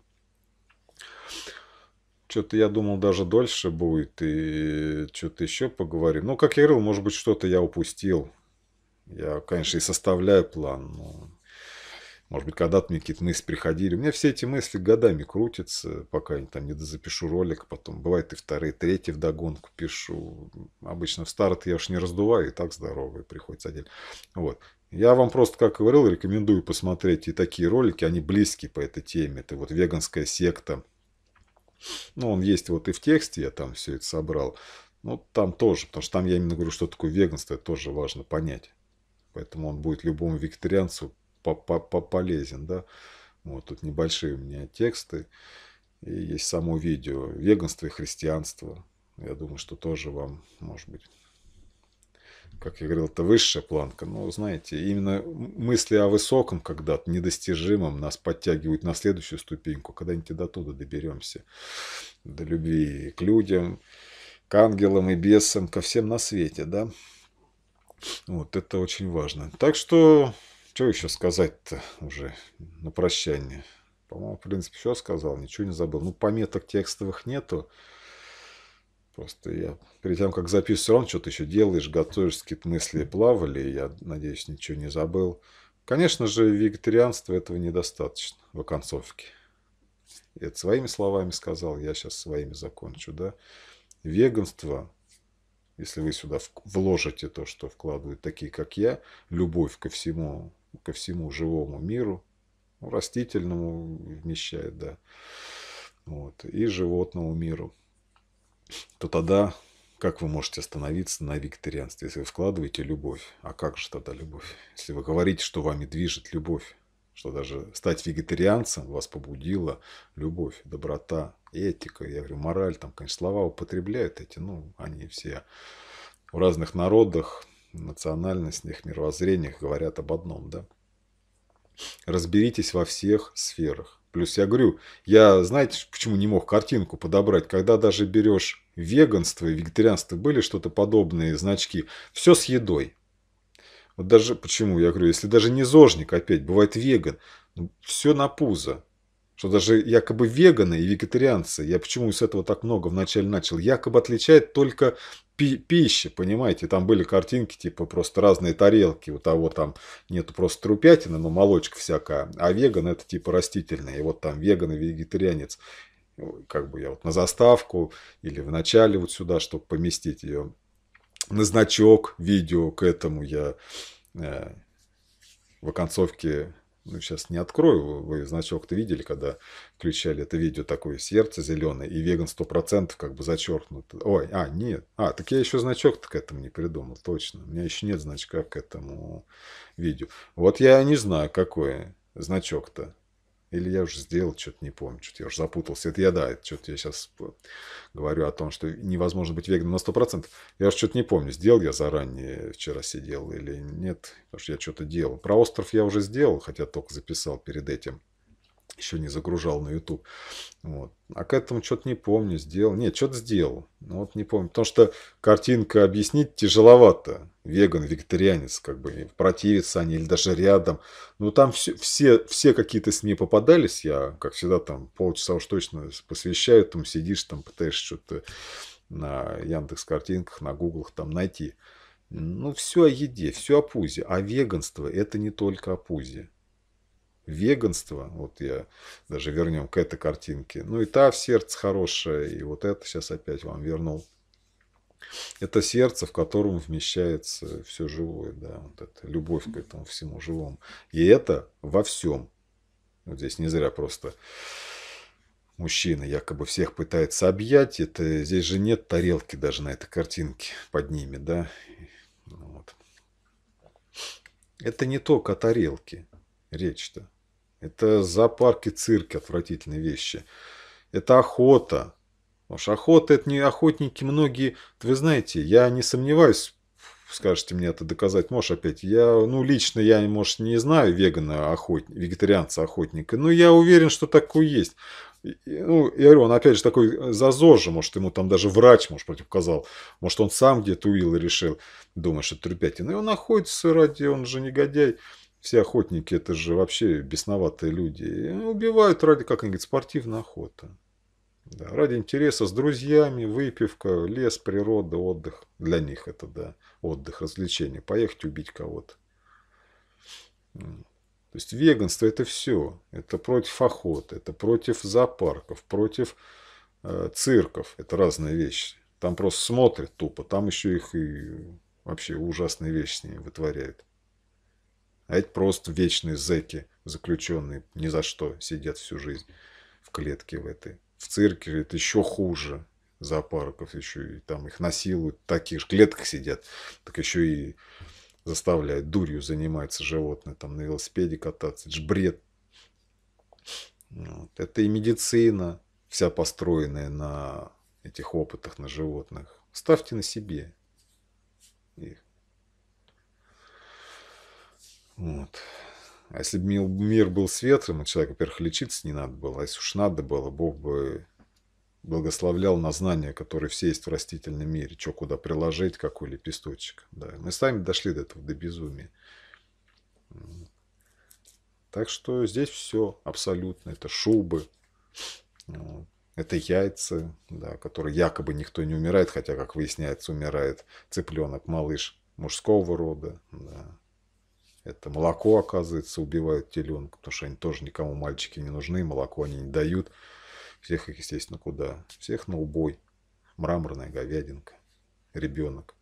Что-то я думал, даже дольше будет, и что-то еще поговорим. Ну, как я говорил, может быть, что-то я упустил. Я, конечно, и составляю план, но... Может быть, когда-то мне какие-то мысли приходили. У меня все эти мысли годами крутятся, пока я там не запишу ролик. Потом бывает и вторые, третьи вдогонку пишу. Обычно в старт я уж не раздуваю, и так здоровый приходится отдельно. Вот. Я вам просто, как говорил, рекомендую посмотреть и такие ролики. Они близкие по этой теме. Это вот веганская секта, ну, он есть вот и в тексте, я там все это собрал. Ну, там тоже, потому что там я именно говорю, что такое веганство, это тоже важно понять. Поэтому он будет любому вегетарианцу по -по -по полезен, да. Вот тут небольшие у меня тексты. И есть само видео «Веганство и христианство». Я думаю, что тоже вам, может быть, как я говорил, это высшая планка. Но, знаете, именно мысли о высоком когда-то, недостижимом, нас подтягивают на следующую ступеньку. Когда-нибудь до туда доберемся. До любви к людям, к ангелам и бесам, ко всем на свете, да? Вот, это очень важно. Так что, что еще сказать-то уже на прощание? По-моему, в принципе, все сказал, ничего не забыл. Ну, пометок текстовых нету. Просто я перед тем, как записывать, все равно что-то еще делаешь, готовишь, какие-то мысли плавали. Я, надеюсь, ничего не забыл. Конечно же, вегетарианства этого недостаточно в оконцовке. Это своими словами сказал, я сейчас своими закончу. Да? Веганство, если вы сюда вложите то, что вкладывают такие, как я, любовь ко всему, ко всему живому миру, ну, растительному вмещает, да, вот, и животному миру то тогда как вы можете остановиться на вегетарианстве, если вы вкладываете любовь? А как же тогда любовь? Если вы говорите, что вами движет любовь, что даже стать вегетарианцем вас побудила любовь, доброта, этика, я говорю, мораль, там, конечно, слова употребляют эти, ну, они все в разных народах, национальностях, мировоззрениях говорят об одном, да. Разберитесь во всех сферах Плюс я говорю, я, знаете, почему не мог картинку подобрать? Когда даже берешь веганство и вегетарианство, были что-то подобные значки, все с едой. Вот даже, почему я говорю, если даже не зожник опять, бывает веган, ну, все на пузо что даже якобы веганы и вегетарианцы, я почему с этого так много вначале начал, якобы отличает только пи пища, понимаете, там были картинки, типа просто разные тарелки, у того там нету просто трупятины, но молочка всякая, а веган это типа растительное, и вот там веган и вегетарианец, э, как бы я вот на заставку или в начале вот сюда, чтобы поместить ее, на значок видео к этому я э, в оконцовке ну, сейчас не открою, вы значок-то видели, когда включали это видео, такое сердце зеленое, и веган 100% как бы зачеркнуто. Ой, а, нет, а, так я еще значок-то к этому не придумал, точно, у меня еще нет значка к этому видео. Вот я не знаю, какой значок-то. Или я уже сделал, что-то не помню, что-то я уже запутался. Это я, да, что-то я сейчас э, говорю о том, что невозможно быть веганом на 100%. Я уже что-то не помню, сделал я заранее, вчера сидел или нет, потому что я что-то делал. Про остров я уже сделал, хотя только записал перед этим еще не загружал на YouTube. Вот. А к этому что-то не помню, сделал. Нет, что-то сделал. Но ну, вот не помню. Потому что картинка объяснить тяжеловато. Веган, вегетарианец, как бы противятся они или даже рядом. Ну, там все, все, все какие-то СМИ попадались. Я, как всегда, там полчаса уж точно посвящаю. Там сидишь, там пытаешься что-то на Яндекс картинках, на Гуглах там найти. Ну, все о еде, все о пузе. А веганство – это не только о пузе веганство, вот я даже вернем к этой картинке, ну и та в сердце хорошая, и вот это сейчас опять вам вернул. Это сердце, в котором вмещается все живое, да, вот это любовь к этому всему живому. И это во всем. Вот здесь не зря просто мужчина якобы всех пытается объять. Это, здесь же нет тарелки даже на этой картинке под ними, да. Вот. Это не только о тарелке речь-то. Это зоопарки, цирки, отвратительные вещи. Это охота. Потому охота – это не охотники многие. Вы знаете, я не сомневаюсь, скажете мне это доказать, можешь опять. Я, ну, лично я, может, не знаю вегана, охотник, вегетарианца, охотника, но я уверен, что такое есть. И, ну, я говорю, он опять же такой э, зазор может, ему там даже врач, может, противказал. Может, он сам где-то уил и решил, думаешь, что трупятина. И он находится ради, он же негодяй. Все охотники – это же вообще бесноватые люди. И убивают ради, как они говорят, спортивной охоты. Да, ради интереса с друзьями, выпивка, лес, природа, отдых. Для них это, да, отдых, развлечение. Поехать убить кого-то. То есть веганство – это все. Это против охоты, это против зоопарков, против э, цирков. Это разные вещи. Там просто смотрят тупо, там еще их и вообще ужасные вещи с ними вытворяют. А это просто вечные зеки, заключенные ни за что, сидят всю жизнь в клетке в этой. В цирке это еще хуже зоопарков, еще и там их насилуют, в таких же клетках сидят, так еще и заставляют дурью заниматься животные, там на велосипеде кататься, это же бред. Вот. Это и медицина, вся построенная на этих опытах на животных. Ставьте на себе. Вот. А если бы мир был светлым, и человек, во-первых, лечиться не надо было, а если уж надо было, Бог бы благословлял на знания, которые все есть в растительном мире, что куда приложить, какой лепесточек. Да. Мы сами дошли до этого, до безумия. Так что здесь все абсолютно. Это шубы, это яйца, да, которые якобы никто не умирает, хотя, как выясняется, умирает цыпленок, малыш мужского рода. Да. Это молоко, оказывается, убивают теленка, потому что они тоже никому мальчики не нужны, молоко они не дают. Всех их, естественно, куда? Всех на убой. Мраморная говядинка. Ребенок.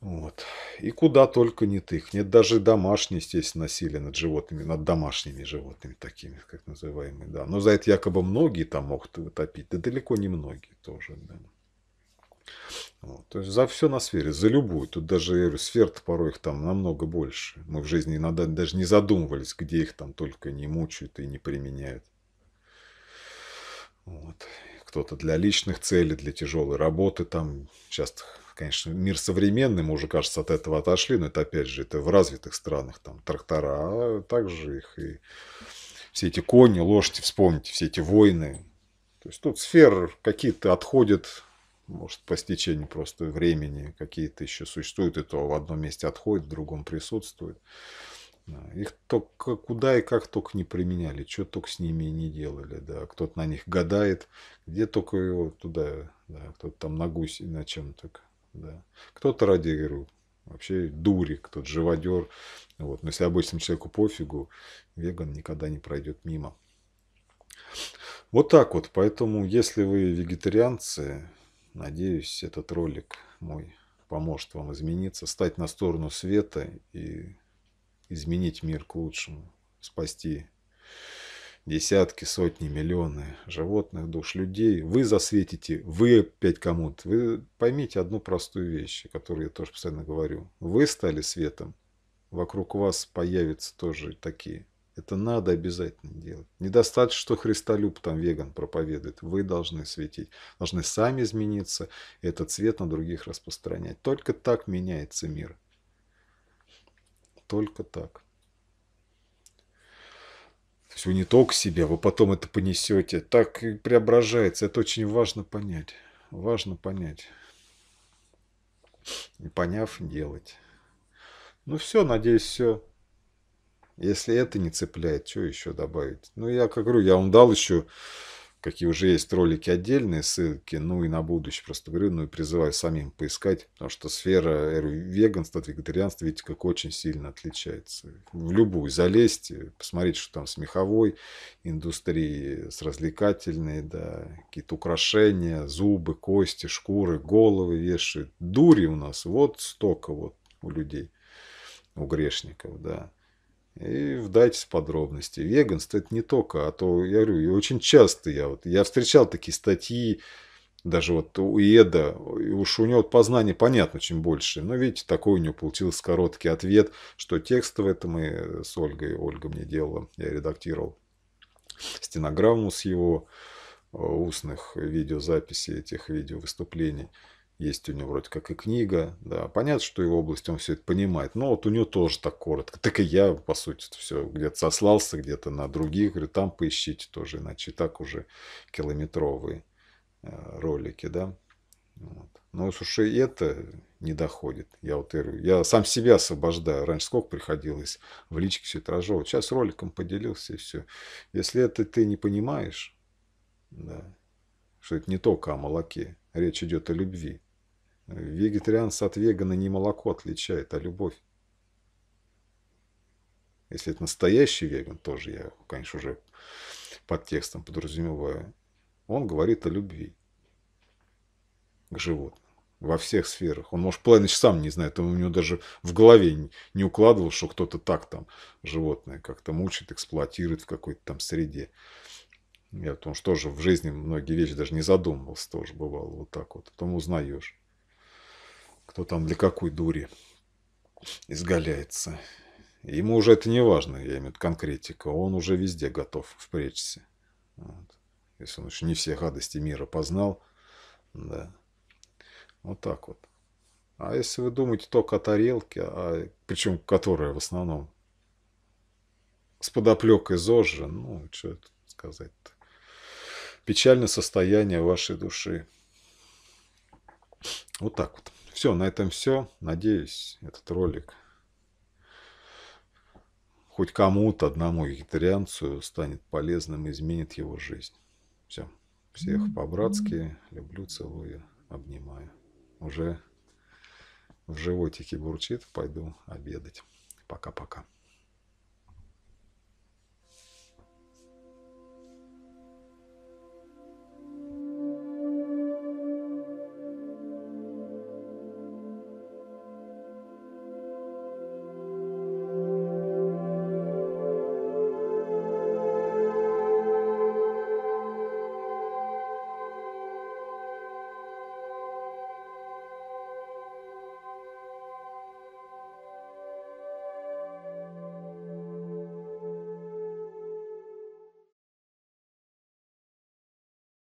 Вот. И куда только нет их. Нет даже домашние естественно, насилия над животными, над домашними животными, такими, как называемые, да. Но за это якобы многие там могут утопить. Да далеко не многие тоже, да. Вот. То есть за все на сфере, за любую. Тут даже, сфер-то порой их там намного больше. Мы в жизни иногда даже не задумывались, где их там только не мучают и не применяют. Вот. Кто-то для личных целей, для тяжелой работы там. Сейчас, конечно, мир современный, мы уже, кажется, от этого отошли, но это, опять же, это в развитых странах, там, трактора, а также их и все эти кони, лошади, вспомните, все эти войны. То есть тут сфер какие-то отходят может, по стечению просто времени какие-то еще существуют, и то в одном месте отходит, в другом присутствует. А, их только куда и как только не применяли, что только с ними и не делали, да. Кто-то на них гадает, где только его туда, да, кто-то там на гусь и на чем только, да. Кто-то ради игру, вообще дурик, кто-то живодер, вот. Но если обычному человеку пофигу, веган никогда не пройдет мимо. Вот так вот. Поэтому, если вы вегетарианцы, Надеюсь, этот ролик мой поможет вам измениться, стать на сторону света и изменить мир к лучшему, спасти десятки, сотни, миллионы животных, душ, людей. Вы засветите, вы опять кому-то. Вы поймите одну простую вещь, которую я тоже постоянно говорю. Вы стали светом, вокруг вас появятся тоже такие это надо обязательно делать. Недостаточно, что Христолюб там веган проповедует. Вы должны светить. Должны сами измениться и этот свет на других распространять. Только так меняется мир. Только так. Все не только себе, вы потом это понесете. Так и преображается. Это очень важно понять. Важно понять. И поняв, делать. Ну все, надеюсь, все. Если это не цепляет, что еще добавить? Ну, я как говорю, я вам дал еще, какие уже есть ролики отдельные, ссылки, ну и на будущее. Просто говорю, ну и призываю самим поискать, потому что сфера веганства вегетарианства, видите, как очень сильно отличается. В любую залезть, посмотреть, что там с меховой индустрией, с развлекательной, да, какие-то украшения, зубы, кости, шкуры, головы вешают. Дури у нас вот столько вот у людей, у грешников, да. И вдайтесь в подробности. Веганство это не только, а то, я говорю, и очень часто я, вот, я встречал такие статьи, даже вот у Иеда, уж у него познание понятно чем больше. Но видите, такой у него получился короткий ответ, что текст в этом и с Ольгой, Ольга мне делала, я редактировал стенограмму с его э, устных видеозаписей этих видеовыступлений. выступлений. Есть у него вроде как и книга, да. Понятно, что его область, он все это понимает. Но вот у него тоже так коротко. Так и я, по сути, все где-то сослался, где-то на других. Говорю, там поищите тоже, иначе и так уже километровые э, ролики, да. Вот. Но ну, слушай, и это не доходит. Я вот говорю, я сам себя освобождаю. Раньше сколько приходилось в личке все это разжевывать. Сейчас роликом поделился и все. Если это ты не понимаешь, да, что это не только о молоке, речь идет о любви, Вегетарианца от вегана не молоко отличает, а любовь. Если это настоящий веган, тоже я, конечно, уже под текстом подразумеваю. Он говорит о любви к животным во всех сферах. Он, может, половину сам не знает, он у него даже в голове не укладывал, что кто-то так там животное как-то мучит, эксплуатирует в какой-то там среде. Я о том, что же в жизни многие вещи даже не задумывался, тоже бывало вот так вот. Потом узнаешь кто там для какой дури изгаляется. Ему уже это не важно, я имею в виду конкретика. Он уже везде готов впречься. Вот. Если он еще не все гадости мира познал. Да. Вот так вот. А если вы думаете только о тарелке, а, причем которая в основном с подоплекой ЗОЖа, ну, что это сказать -то? Печальное состояние вашей души. Вот так вот. Все, на этом все. Надеюсь, этот ролик хоть кому-то, одному вегетарианцу станет полезным и изменит его жизнь. Все. Всех по-братски. Люблю, целую, обнимаю. Уже в животике бурчит. Пойду обедать. Пока-пока.